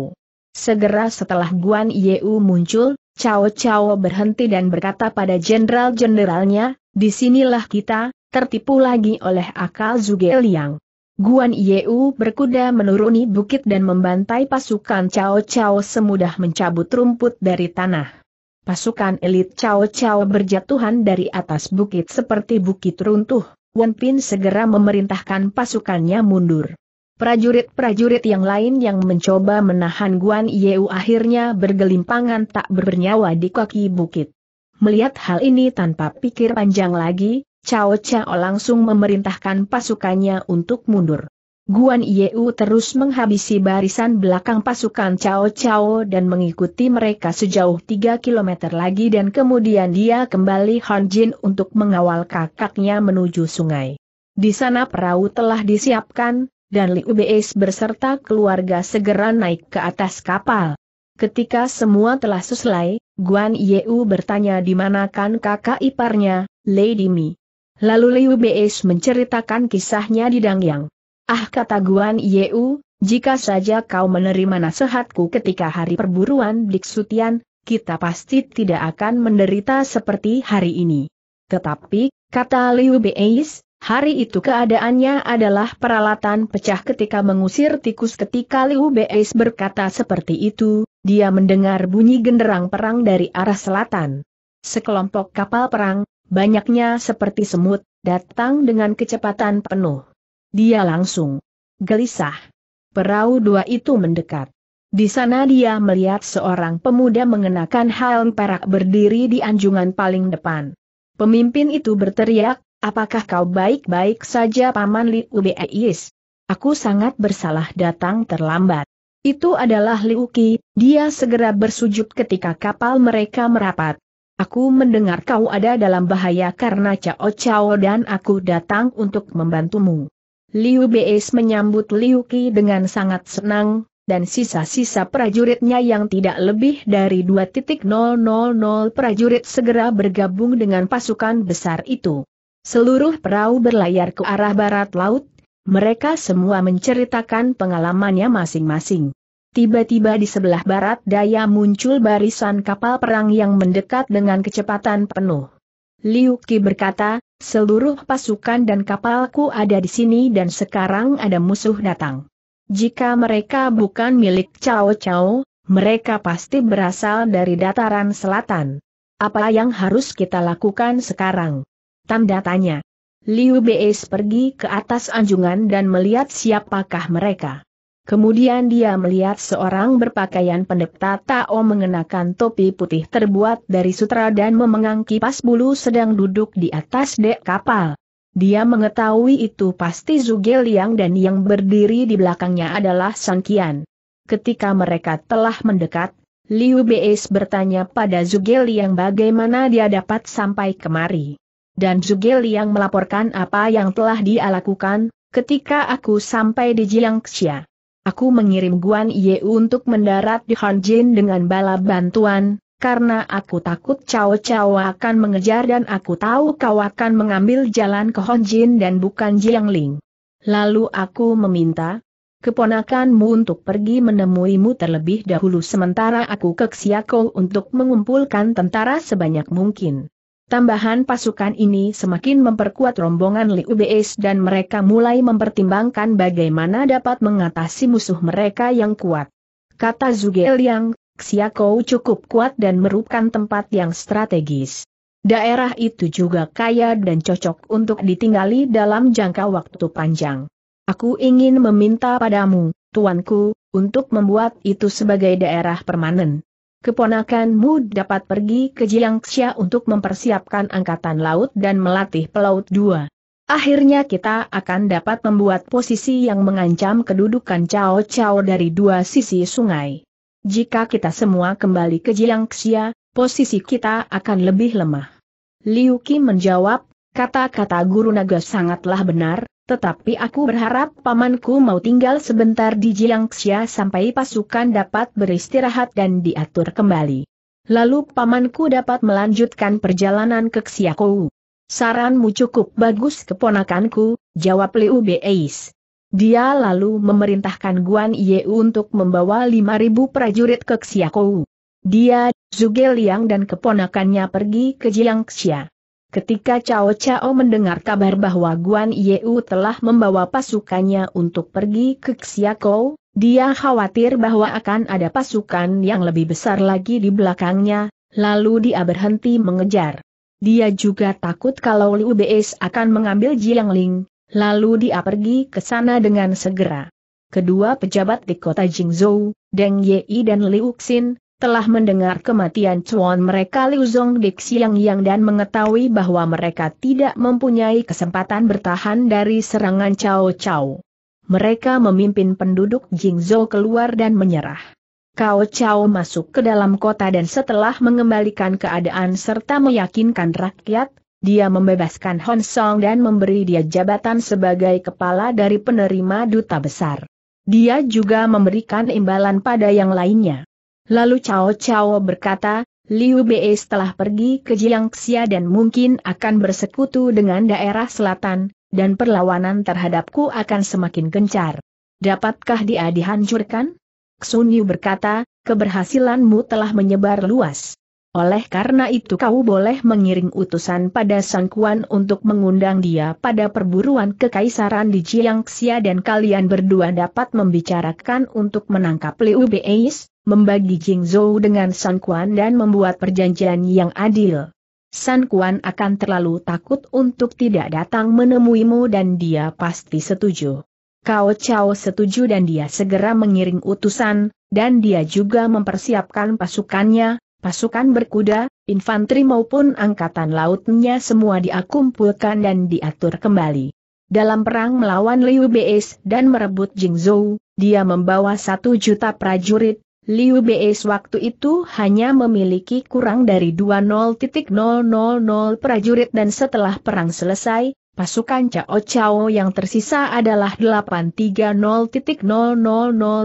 Segera setelah Guan Yeu muncul, Cao Cao berhenti dan berkata pada jenderal-jenderalnya, disinilah kita, tertipu lagi oleh akal Zuge Liang. Guan Yeu berkuda menuruni bukit dan membantai pasukan Cao Cao semudah mencabut rumput dari tanah. Pasukan elit Cao Cao berjatuhan dari atas bukit seperti bukit runtuh. Wen Pin segera memerintahkan pasukannya mundur. Prajurit-prajurit yang lain yang mencoba menahan Guan Yeu akhirnya bergelimpangan tak bernyawa di kaki bukit. Melihat hal ini tanpa pikir panjang lagi, Cao Cao langsung memerintahkan pasukannya untuk mundur. Guan Yeu terus menghabisi barisan belakang pasukan Cao Cao dan mengikuti mereka sejauh 3 km lagi dan kemudian dia kembali Han Jin untuk mengawal kakaknya menuju sungai. Di sana perahu telah disiapkan, dan Liu Beis berserta keluarga segera naik ke atas kapal. Ketika semua telah selesai, Guan Yeu bertanya di manakan kakak iparnya, Lady Mi. Lalu Liu Beis menceritakan kisahnya di Dangyang. Ah kata Guan Yeu, jika saja kau menerima nasihatku ketika hari perburuan di Diksutian, kita pasti tidak akan menderita seperti hari ini. Tetapi, kata Liu Beis, Hari itu keadaannya adalah peralatan pecah ketika mengusir tikus ketika Liu Beis berkata seperti itu, dia mendengar bunyi genderang perang dari arah selatan. Sekelompok kapal perang, banyaknya seperti semut, datang dengan kecepatan penuh. Dia langsung gelisah. Perahu dua itu mendekat. Di sana dia melihat seorang pemuda mengenakan helm perak berdiri di anjungan paling depan. Pemimpin itu berteriak, Apakah kau baik-baik saja Paman Li Ubeis? Aku sangat bersalah datang terlambat. Itu adalah Liu Qi, dia segera bersujud ketika kapal mereka merapat. Aku mendengar kau ada dalam bahaya karena Cao Cao dan aku datang untuk membantumu. Liu Beis menyambut Liu Qi dengan sangat senang, dan sisa-sisa prajuritnya yang tidak lebih dari 2.000 prajurit segera bergabung dengan pasukan besar itu. Seluruh perahu berlayar ke arah barat laut, mereka semua menceritakan pengalamannya masing-masing. Tiba-tiba di sebelah barat daya muncul barisan kapal perang yang mendekat dengan kecepatan penuh. Liu Qi berkata, seluruh pasukan dan kapalku ada di sini dan sekarang ada musuh datang. Jika mereka bukan milik Cao Cao, mereka pasti berasal dari dataran selatan. Apa yang harus kita lakukan sekarang? Tanda tanya. Liu Beis pergi ke atas anjungan dan melihat siapakah mereka. Kemudian dia melihat seorang berpakaian pendeta Tao mengenakan topi putih terbuat dari sutra dan memegang kipas bulu sedang duduk di atas dek kapal. Dia mengetahui itu pasti Zuge Liang dan yang berdiri di belakangnya adalah Sang Kian. Ketika mereka telah mendekat, Liu Beis bertanya pada Zuge Liang bagaimana dia dapat sampai kemari dan Zugel yang melaporkan apa yang telah dia lakukan, ketika aku sampai di Jiangxia. Aku mengirim Guan Ye untuk mendarat di Hanjin dengan bala bantuan, karena aku takut Cao Cao akan mengejar dan aku tahu kau akan mengambil jalan ke Honjin dan bukan Jiangling. Lalu aku meminta keponakanmu untuk pergi menemuimu terlebih dahulu sementara aku ke Xiakou untuk mengumpulkan tentara sebanyak mungkin. Tambahan pasukan ini semakin memperkuat rombongan Liu Beis dan mereka mulai mempertimbangkan bagaimana dapat mengatasi musuh mereka yang kuat. Kata Zuge Liang, Xiakou cukup kuat dan merupakan tempat yang strategis. Daerah itu juga kaya dan cocok untuk ditinggali dalam jangka waktu panjang. Aku ingin meminta padamu, tuanku, untuk membuat itu sebagai daerah permanen keponakanmu dapat pergi ke Jiangxia untuk mempersiapkan angkatan laut dan melatih pelaut dua. Akhirnya kita akan dapat membuat posisi yang mengancam kedudukan Cao Cao dari dua sisi sungai. Jika kita semua kembali ke Jiangxia, posisi kita akan lebih lemah. Liu Qi menjawab, kata-kata guru naga sangatlah benar, tetapi aku berharap pamanku mau tinggal sebentar di Jiangxia sampai pasukan dapat beristirahat dan diatur kembali. Lalu pamanku dapat melanjutkan perjalanan ke Xiakou. Saranmu cukup bagus keponakanku, jawab Liu Beis. Dia lalu memerintahkan Guan Ye untuk membawa 5.000 prajurit ke Xiakou. Dia, Zhuge Liang dan keponakannya pergi ke Jiangxia. Ketika Cao Cao mendengar kabar bahwa Guan Yeu telah membawa pasukannya untuk pergi ke Xiakou, dia khawatir bahwa akan ada pasukan yang lebih besar lagi di belakangnya, lalu dia berhenti mengejar. Dia juga takut kalau Liu Beis akan mengambil Jiang Ling, lalu dia pergi ke sana dengan segera. Kedua pejabat di kota Jingzhou, Deng Yei dan Liu Xin, telah mendengar kematian cuan mereka Liu Zong Dik Siang Yang dan mengetahui bahwa mereka tidak mempunyai kesempatan bertahan dari serangan Cao Cao. Mereka memimpin penduduk Jingzhou keluar dan menyerah. Cao Cao masuk ke dalam kota dan setelah mengembalikan keadaan serta meyakinkan rakyat, dia membebaskan Hon Song dan memberi dia jabatan sebagai kepala dari penerima duta besar. Dia juga memberikan imbalan pada yang lainnya. Lalu Cao Cao berkata, Liu Bei setelah pergi ke Jiangxia dan mungkin akan bersekutu dengan daerah selatan, dan perlawanan terhadapku akan semakin gencar. Dapatkah dia dihancurkan? Sun Yu berkata, keberhasilanmu telah menyebar luas. Oleh karena itu kau boleh mengiring utusan pada Sangkuan untuk mengundang dia pada perburuan kekaisaran di Jiangxia dan kalian berdua dapat membicarakan untuk menangkap Liu Beis, membagi Jing Zhou dengan San Quan dan membuat perjanjian yang adil. San Quan akan terlalu takut untuk tidak datang menemuimu dan dia pasti setuju. Kau Chao setuju dan dia segera mengiring utusan, dan dia juga mempersiapkan pasukannya, pasukan berkuda, infanteri maupun angkatan lautnya semua diakumpulkan dan diatur kembali. Dalam perang melawan Liu Beis dan merebut Jingzhou, dia membawa satu juta prajurit, Liu Beis waktu itu hanya memiliki kurang dari 20.000 prajurit dan setelah perang selesai, pasukan Cao Cao yang tersisa adalah 830.000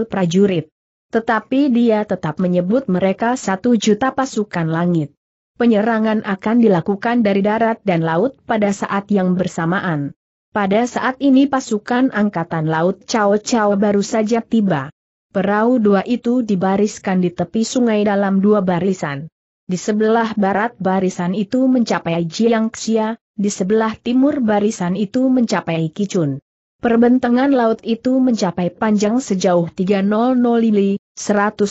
prajurit. Tetapi dia tetap menyebut mereka satu juta pasukan langit. Penyerangan akan dilakukan dari darat dan laut pada saat yang bersamaan. Pada saat ini pasukan Angkatan Laut Cao Cao baru saja tiba. Perahu dua itu dibariskan di tepi sungai dalam dua barisan. Di sebelah barat barisan itu mencapai Jiangxia, di sebelah timur barisan itu mencapai Kicun. Perbentangan laut itu mencapai panjang sejauh 300 lili, 150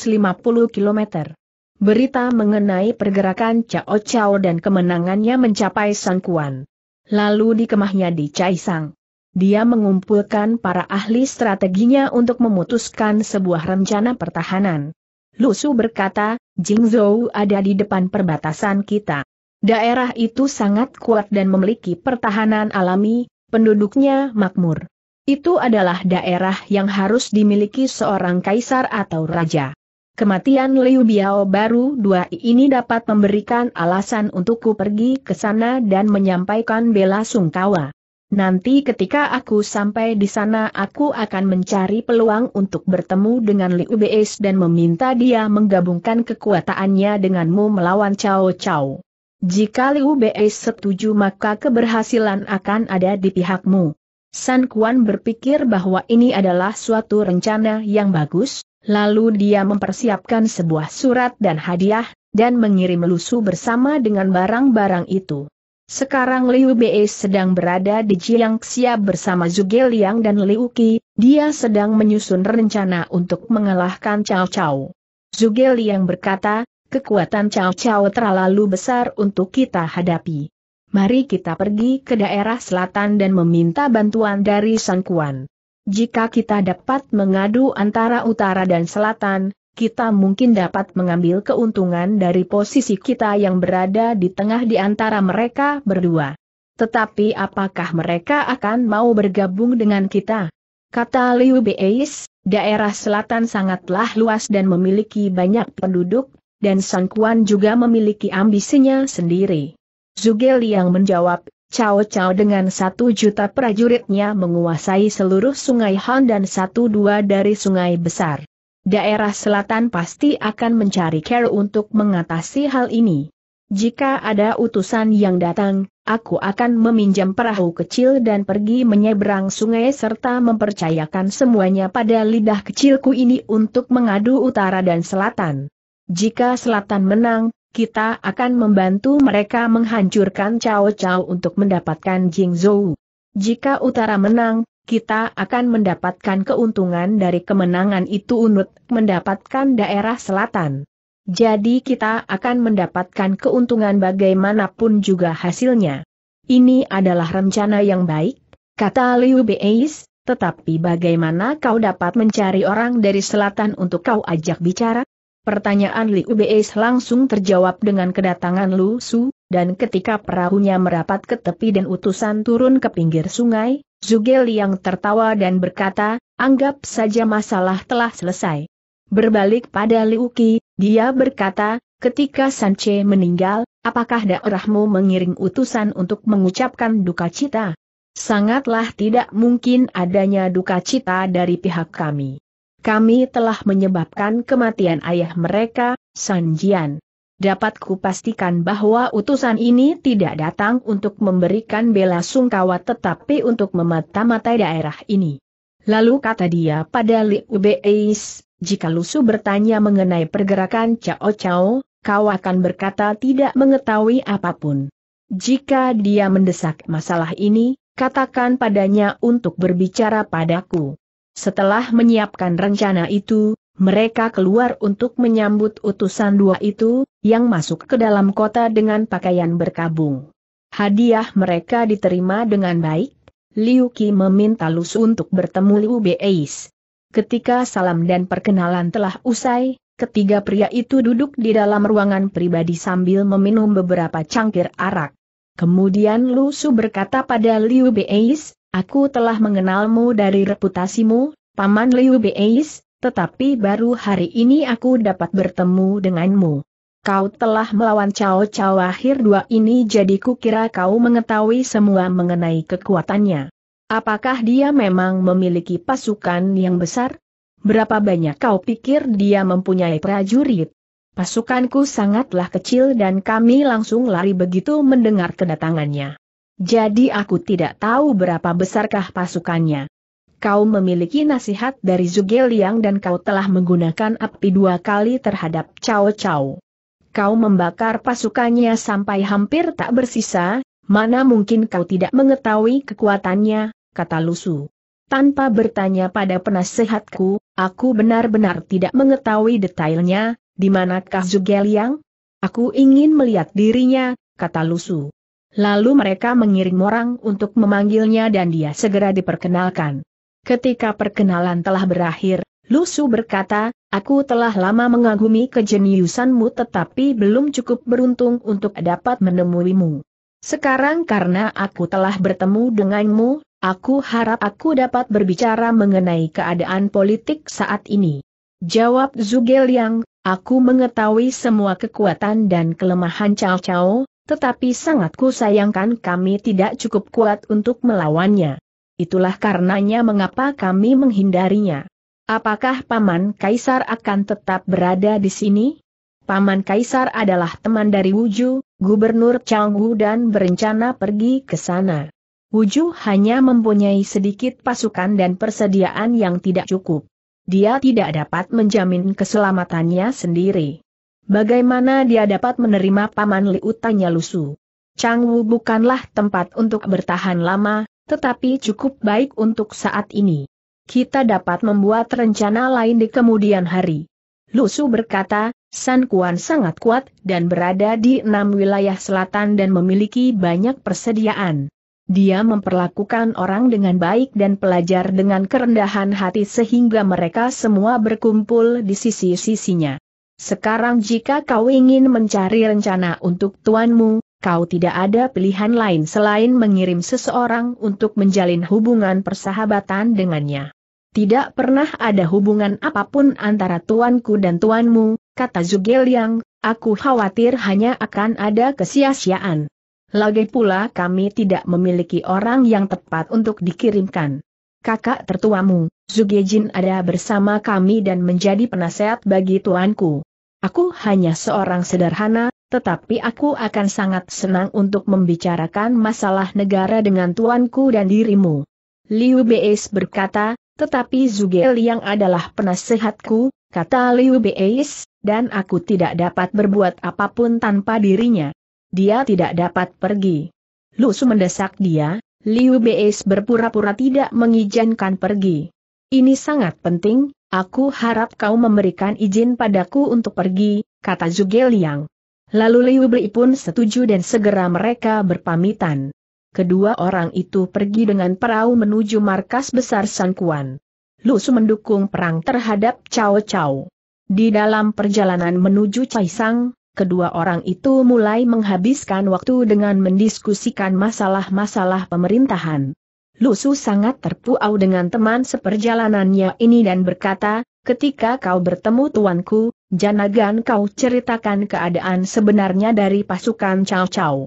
km. Berita mengenai pergerakan Cao Cao dan kemenangannya mencapai Sangkuan. Lalu di kemahnya di Caisang dia mengumpulkan para ahli strateginya untuk memutuskan sebuah rencana pertahanan. Lu Su berkata, Jingzhou ada di depan perbatasan kita. Daerah itu sangat kuat dan memiliki pertahanan alami, penduduknya makmur. Itu adalah daerah yang harus dimiliki seorang kaisar atau raja. Kematian Liu Biao baru dua ini dapat memberikan alasan untukku pergi ke sana dan menyampaikan bela sungkawa. Nanti ketika aku sampai di sana aku akan mencari peluang untuk bertemu dengan Liu Beis dan meminta dia menggabungkan kekuatannya denganmu melawan Cao Cao. Jika Liu Beis setuju maka keberhasilan akan ada di pihakmu. San Kuan berpikir bahwa ini adalah suatu rencana yang bagus, lalu dia mempersiapkan sebuah surat dan hadiah, dan mengirim lusuh bersama dengan barang-barang itu. Sekarang Liu Bei sedang berada di Jiangxia bersama Zhuge Liang dan Liu Qi, dia sedang menyusun rencana untuk mengalahkan Cao Cao. Zhuge Liang berkata, kekuatan Cao Cao terlalu besar untuk kita hadapi. Mari kita pergi ke daerah selatan dan meminta bantuan dari Sang Kuan. Jika kita dapat mengadu antara utara dan selatan, kita mungkin dapat mengambil keuntungan dari posisi kita yang berada di tengah di antara mereka berdua. Tetapi apakah mereka akan mau bergabung dengan kita? Kata Liu Beis, daerah selatan sangatlah luas dan memiliki banyak penduduk, dan Sun Kuan juga memiliki ambisinya sendiri. Zugel Liang menjawab, Cao Cao dengan satu juta prajuritnya menguasai seluruh sungai Han dan satu dua dari sungai besar daerah selatan pasti akan mencari care untuk mengatasi hal ini. Jika ada utusan yang datang, aku akan meminjam perahu kecil dan pergi menyeberang sungai serta mempercayakan semuanya pada lidah kecilku ini untuk mengadu utara dan selatan. Jika selatan menang, kita akan membantu mereka menghancurkan Cao Cao untuk mendapatkan Jingzhou. Jika utara menang, kita akan mendapatkan keuntungan dari kemenangan itu unut, mendapatkan daerah selatan. Jadi kita akan mendapatkan keuntungan bagaimanapun juga hasilnya. Ini adalah rencana yang baik, kata Liu Beis, tetapi bagaimana kau dapat mencari orang dari selatan untuk kau ajak bicara? Pertanyaan Liu Beis langsung terjawab dengan kedatangan Lu Su, dan ketika perahunya merapat ke tepi dan utusan turun ke pinggir sungai, Zugel yang tertawa dan berkata, anggap saja masalah telah selesai. Berbalik pada Liu Qi, dia berkata, ketika Sanche meninggal, apakah daerahmu mengiring utusan untuk mengucapkan duka cita? Sangatlah tidak mungkin adanya duka cita dari pihak kami. Kami telah menyebabkan kematian ayah mereka, Sanjian dapat kupastikan bahwa utusan ini tidak datang untuk memberikan bela sungkawa tetapi untuk memata-matai daerah ini. Lalu kata dia pada Li Ubeis, jika Lusu bertanya mengenai pergerakan Cao Cao, kau akan berkata tidak mengetahui apapun. Jika dia mendesak masalah ini, katakan padanya untuk berbicara padaku. Setelah menyiapkan rencana itu, mereka keluar untuk menyambut utusan dua itu, yang masuk ke dalam kota dengan pakaian berkabung. Hadiah mereka diterima dengan baik, Liu Qi meminta Lu Su untuk bertemu Liu Beis. Ketika salam dan perkenalan telah usai, ketiga pria itu duduk di dalam ruangan pribadi sambil meminum beberapa cangkir arak. Kemudian Lu Su berkata pada Liu Beis, aku telah mengenalmu dari reputasimu, Paman Liu Beis, tetapi baru hari ini aku dapat bertemu denganmu. Kau telah melawan Cao Cao akhir dua ini jadi kukira kau mengetahui semua mengenai kekuatannya. Apakah dia memang memiliki pasukan yang besar? Berapa banyak kau pikir dia mempunyai prajurit? Pasukanku sangatlah kecil dan kami langsung lari begitu mendengar kedatangannya. Jadi aku tidak tahu berapa besarkah pasukannya kau memiliki nasihat dari Zuge Liang dan kau telah menggunakan api dua kali terhadap Cao Cao. Kau membakar pasukannya sampai hampir tak bersisa, mana mungkin kau tidak mengetahui kekuatannya, kata Lusu. Tanpa bertanya pada penasehatku, aku benar-benar tidak mengetahui detailnya, di manakah Liang? Aku ingin melihat dirinya, kata Lusu. Lalu mereka mengirim orang untuk memanggilnya dan dia segera diperkenalkan. Ketika perkenalan telah berakhir, Lusu berkata, aku telah lama mengagumi kejeniusanmu tetapi belum cukup beruntung untuk dapat menemuimu. Sekarang karena aku telah bertemu denganmu, aku harap aku dapat berbicara mengenai keadaan politik saat ini. Jawab Zugel yang, aku mengetahui semua kekuatan dan kelemahan Cao Cao, tetapi sangat kusayangkan kami tidak cukup kuat untuk melawannya itulah karenanya mengapa kami menghindarinya. Apakah Paman Kaisar akan tetap berada di sini? Paman Kaisar adalah teman dari Wuju, Gubernur Changwu dan berencana pergi ke sana. Wuju hanya mempunyai sedikit pasukan dan persediaan yang tidak cukup. Dia tidak dapat menjamin keselamatannya sendiri. Bagaimana dia dapat menerima Paman Liu tanya Lusu? Changwu bukanlah tempat untuk bertahan lama, tetapi cukup baik untuk saat ini. Kita dapat membuat rencana lain di kemudian hari. Lusu berkata, San Kuan sangat kuat dan berada di enam wilayah selatan dan memiliki banyak persediaan. Dia memperlakukan orang dengan baik dan pelajar dengan kerendahan hati sehingga mereka semua berkumpul di sisi-sisinya. Sekarang jika kau ingin mencari rencana untuk tuanmu, kau tidak ada pilihan lain selain mengirim seseorang untuk menjalin hubungan persahabatan dengannya. Tidak pernah ada hubungan apapun antara tuanku dan tuanmu, kata Liang. aku khawatir hanya akan ada kesia-siaan. Lagi pula kami tidak memiliki orang yang tepat untuk dikirimkan. Kakak tertuamu, Jin ada bersama kami dan menjadi penasehat bagi tuanku. Aku hanya seorang sederhana, tetapi aku akan sangat senang untuk membicarakan masalah negara dengan tuanku dan dirimu. Liu Beis berkata, tetapi Zugel Liang adalah penasehatku, kata Liu Beis, dan aku tidak dapat berbuat apapun tanpa dirinya. Dia tidak dapat pergi. Lu Su mendesak dia, Liu Beis berpura-pura tidak mengizinkan pergi. Ini sangat penting, aku harap kau memberikan izin padaku untuk pergi, kata Liang. Lalu Liu Bli pun setuju dan segera mereka berpamitan. Kedua orang itu pergi dengan perahu menuju markas besar Sangkuan. Lu Su mendukung perang terhadap Cao Cao. Di dalam perjalanan menuju Caisang, kedua orang itu mulai menghabiskan waktu dengan mendiskusikan masalah-masalah pemerintahan. Lu Su sangat terpuau dengan teman seperjalanannya ini dan berkata, ketika kau bertemu tuanku, Janagan kau ceritakan keadaan sebenarnya dari pasukan Cao Cao.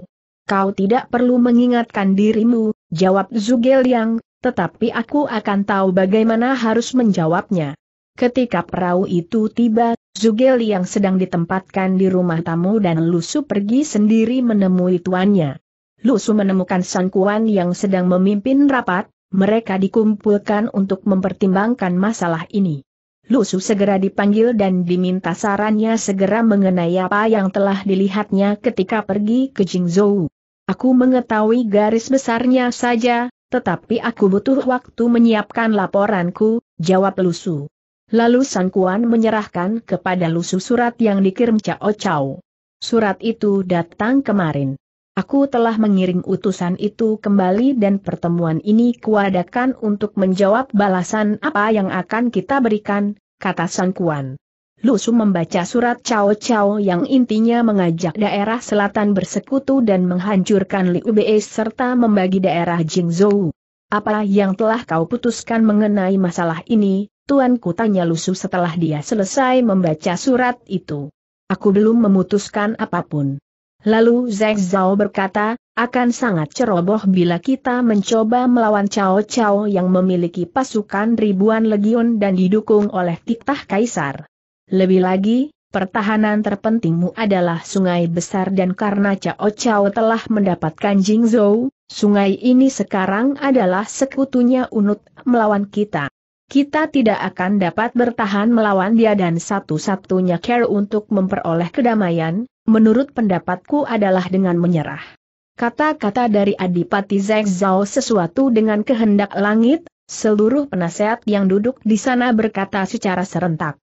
Kau tidak perlu mengingatkan dirimu, jawab Zugel yang, tetapi aku akan tahu bagaimana harus menjawabnya. Ketika perahu itu tiba, Zugel yang sedang ditempatkan di rumah tamu dan Lusu pergi sendiri menemui tuannya. Lusu menemukan Sangkuan yang sedang memimpin rapat, mereka dikumpulkan untuk mempertimbangkan masalah ini. Lusu segera dipanggil dan diminta sarannya segera mengenai apa yang telah dilihatnya ketika pergi ke Jingzhou. Aku mengetahui garis besarnya saja, tetapi aku butuh waktu menyiapkan laporanku, jawab Lusu. Lalu Sang Kuan menyerahkan kepada Lusu surat yang dikirim Cao Cao. Surat itu datang kemarin. Aku telah mengiring utusan itu kembali dan pertemuan ini kuadakan untuk menjawab balasan apa yang akan kita berikan, kata Sang Kuan. Lusu membaca surat Cao Cao yang intinya mengajak daerah selatan bersekutu dan menghancurkan Liu Bei serta membagi daerah Jingzhou. Apa yang telah kau putuskan mengenai masalah ini, tuanku tanya Lusu setelah dia selesai membaca surat itu. Aku belum memutuskan apapun. Lalu Zeng Zhao berkata, akan sangat ceroboh bila kita mencoba melawan Cao Cao yang memiliki pasukan ribuan legion dan didukung oleh titah kaisar. Lebih lagi, pertahanan terpentingmu adalah sungai besar dan karena Cao Cao telah mendapatkan Jing Zhou, sungai ini sekarang adalah sekutunya unut melawan kita. Kita tidak akan dapat bertahan melawan dia dan satu-satunya care untuk memperoleh kedamaian, menurut pendapatku adalah dengan menyerah. Kata-kata dari Adipati Zeng Zhao sesuatu dengan kehendak langit, seluruh penasehat yang duduk di sana berkata secara serentak.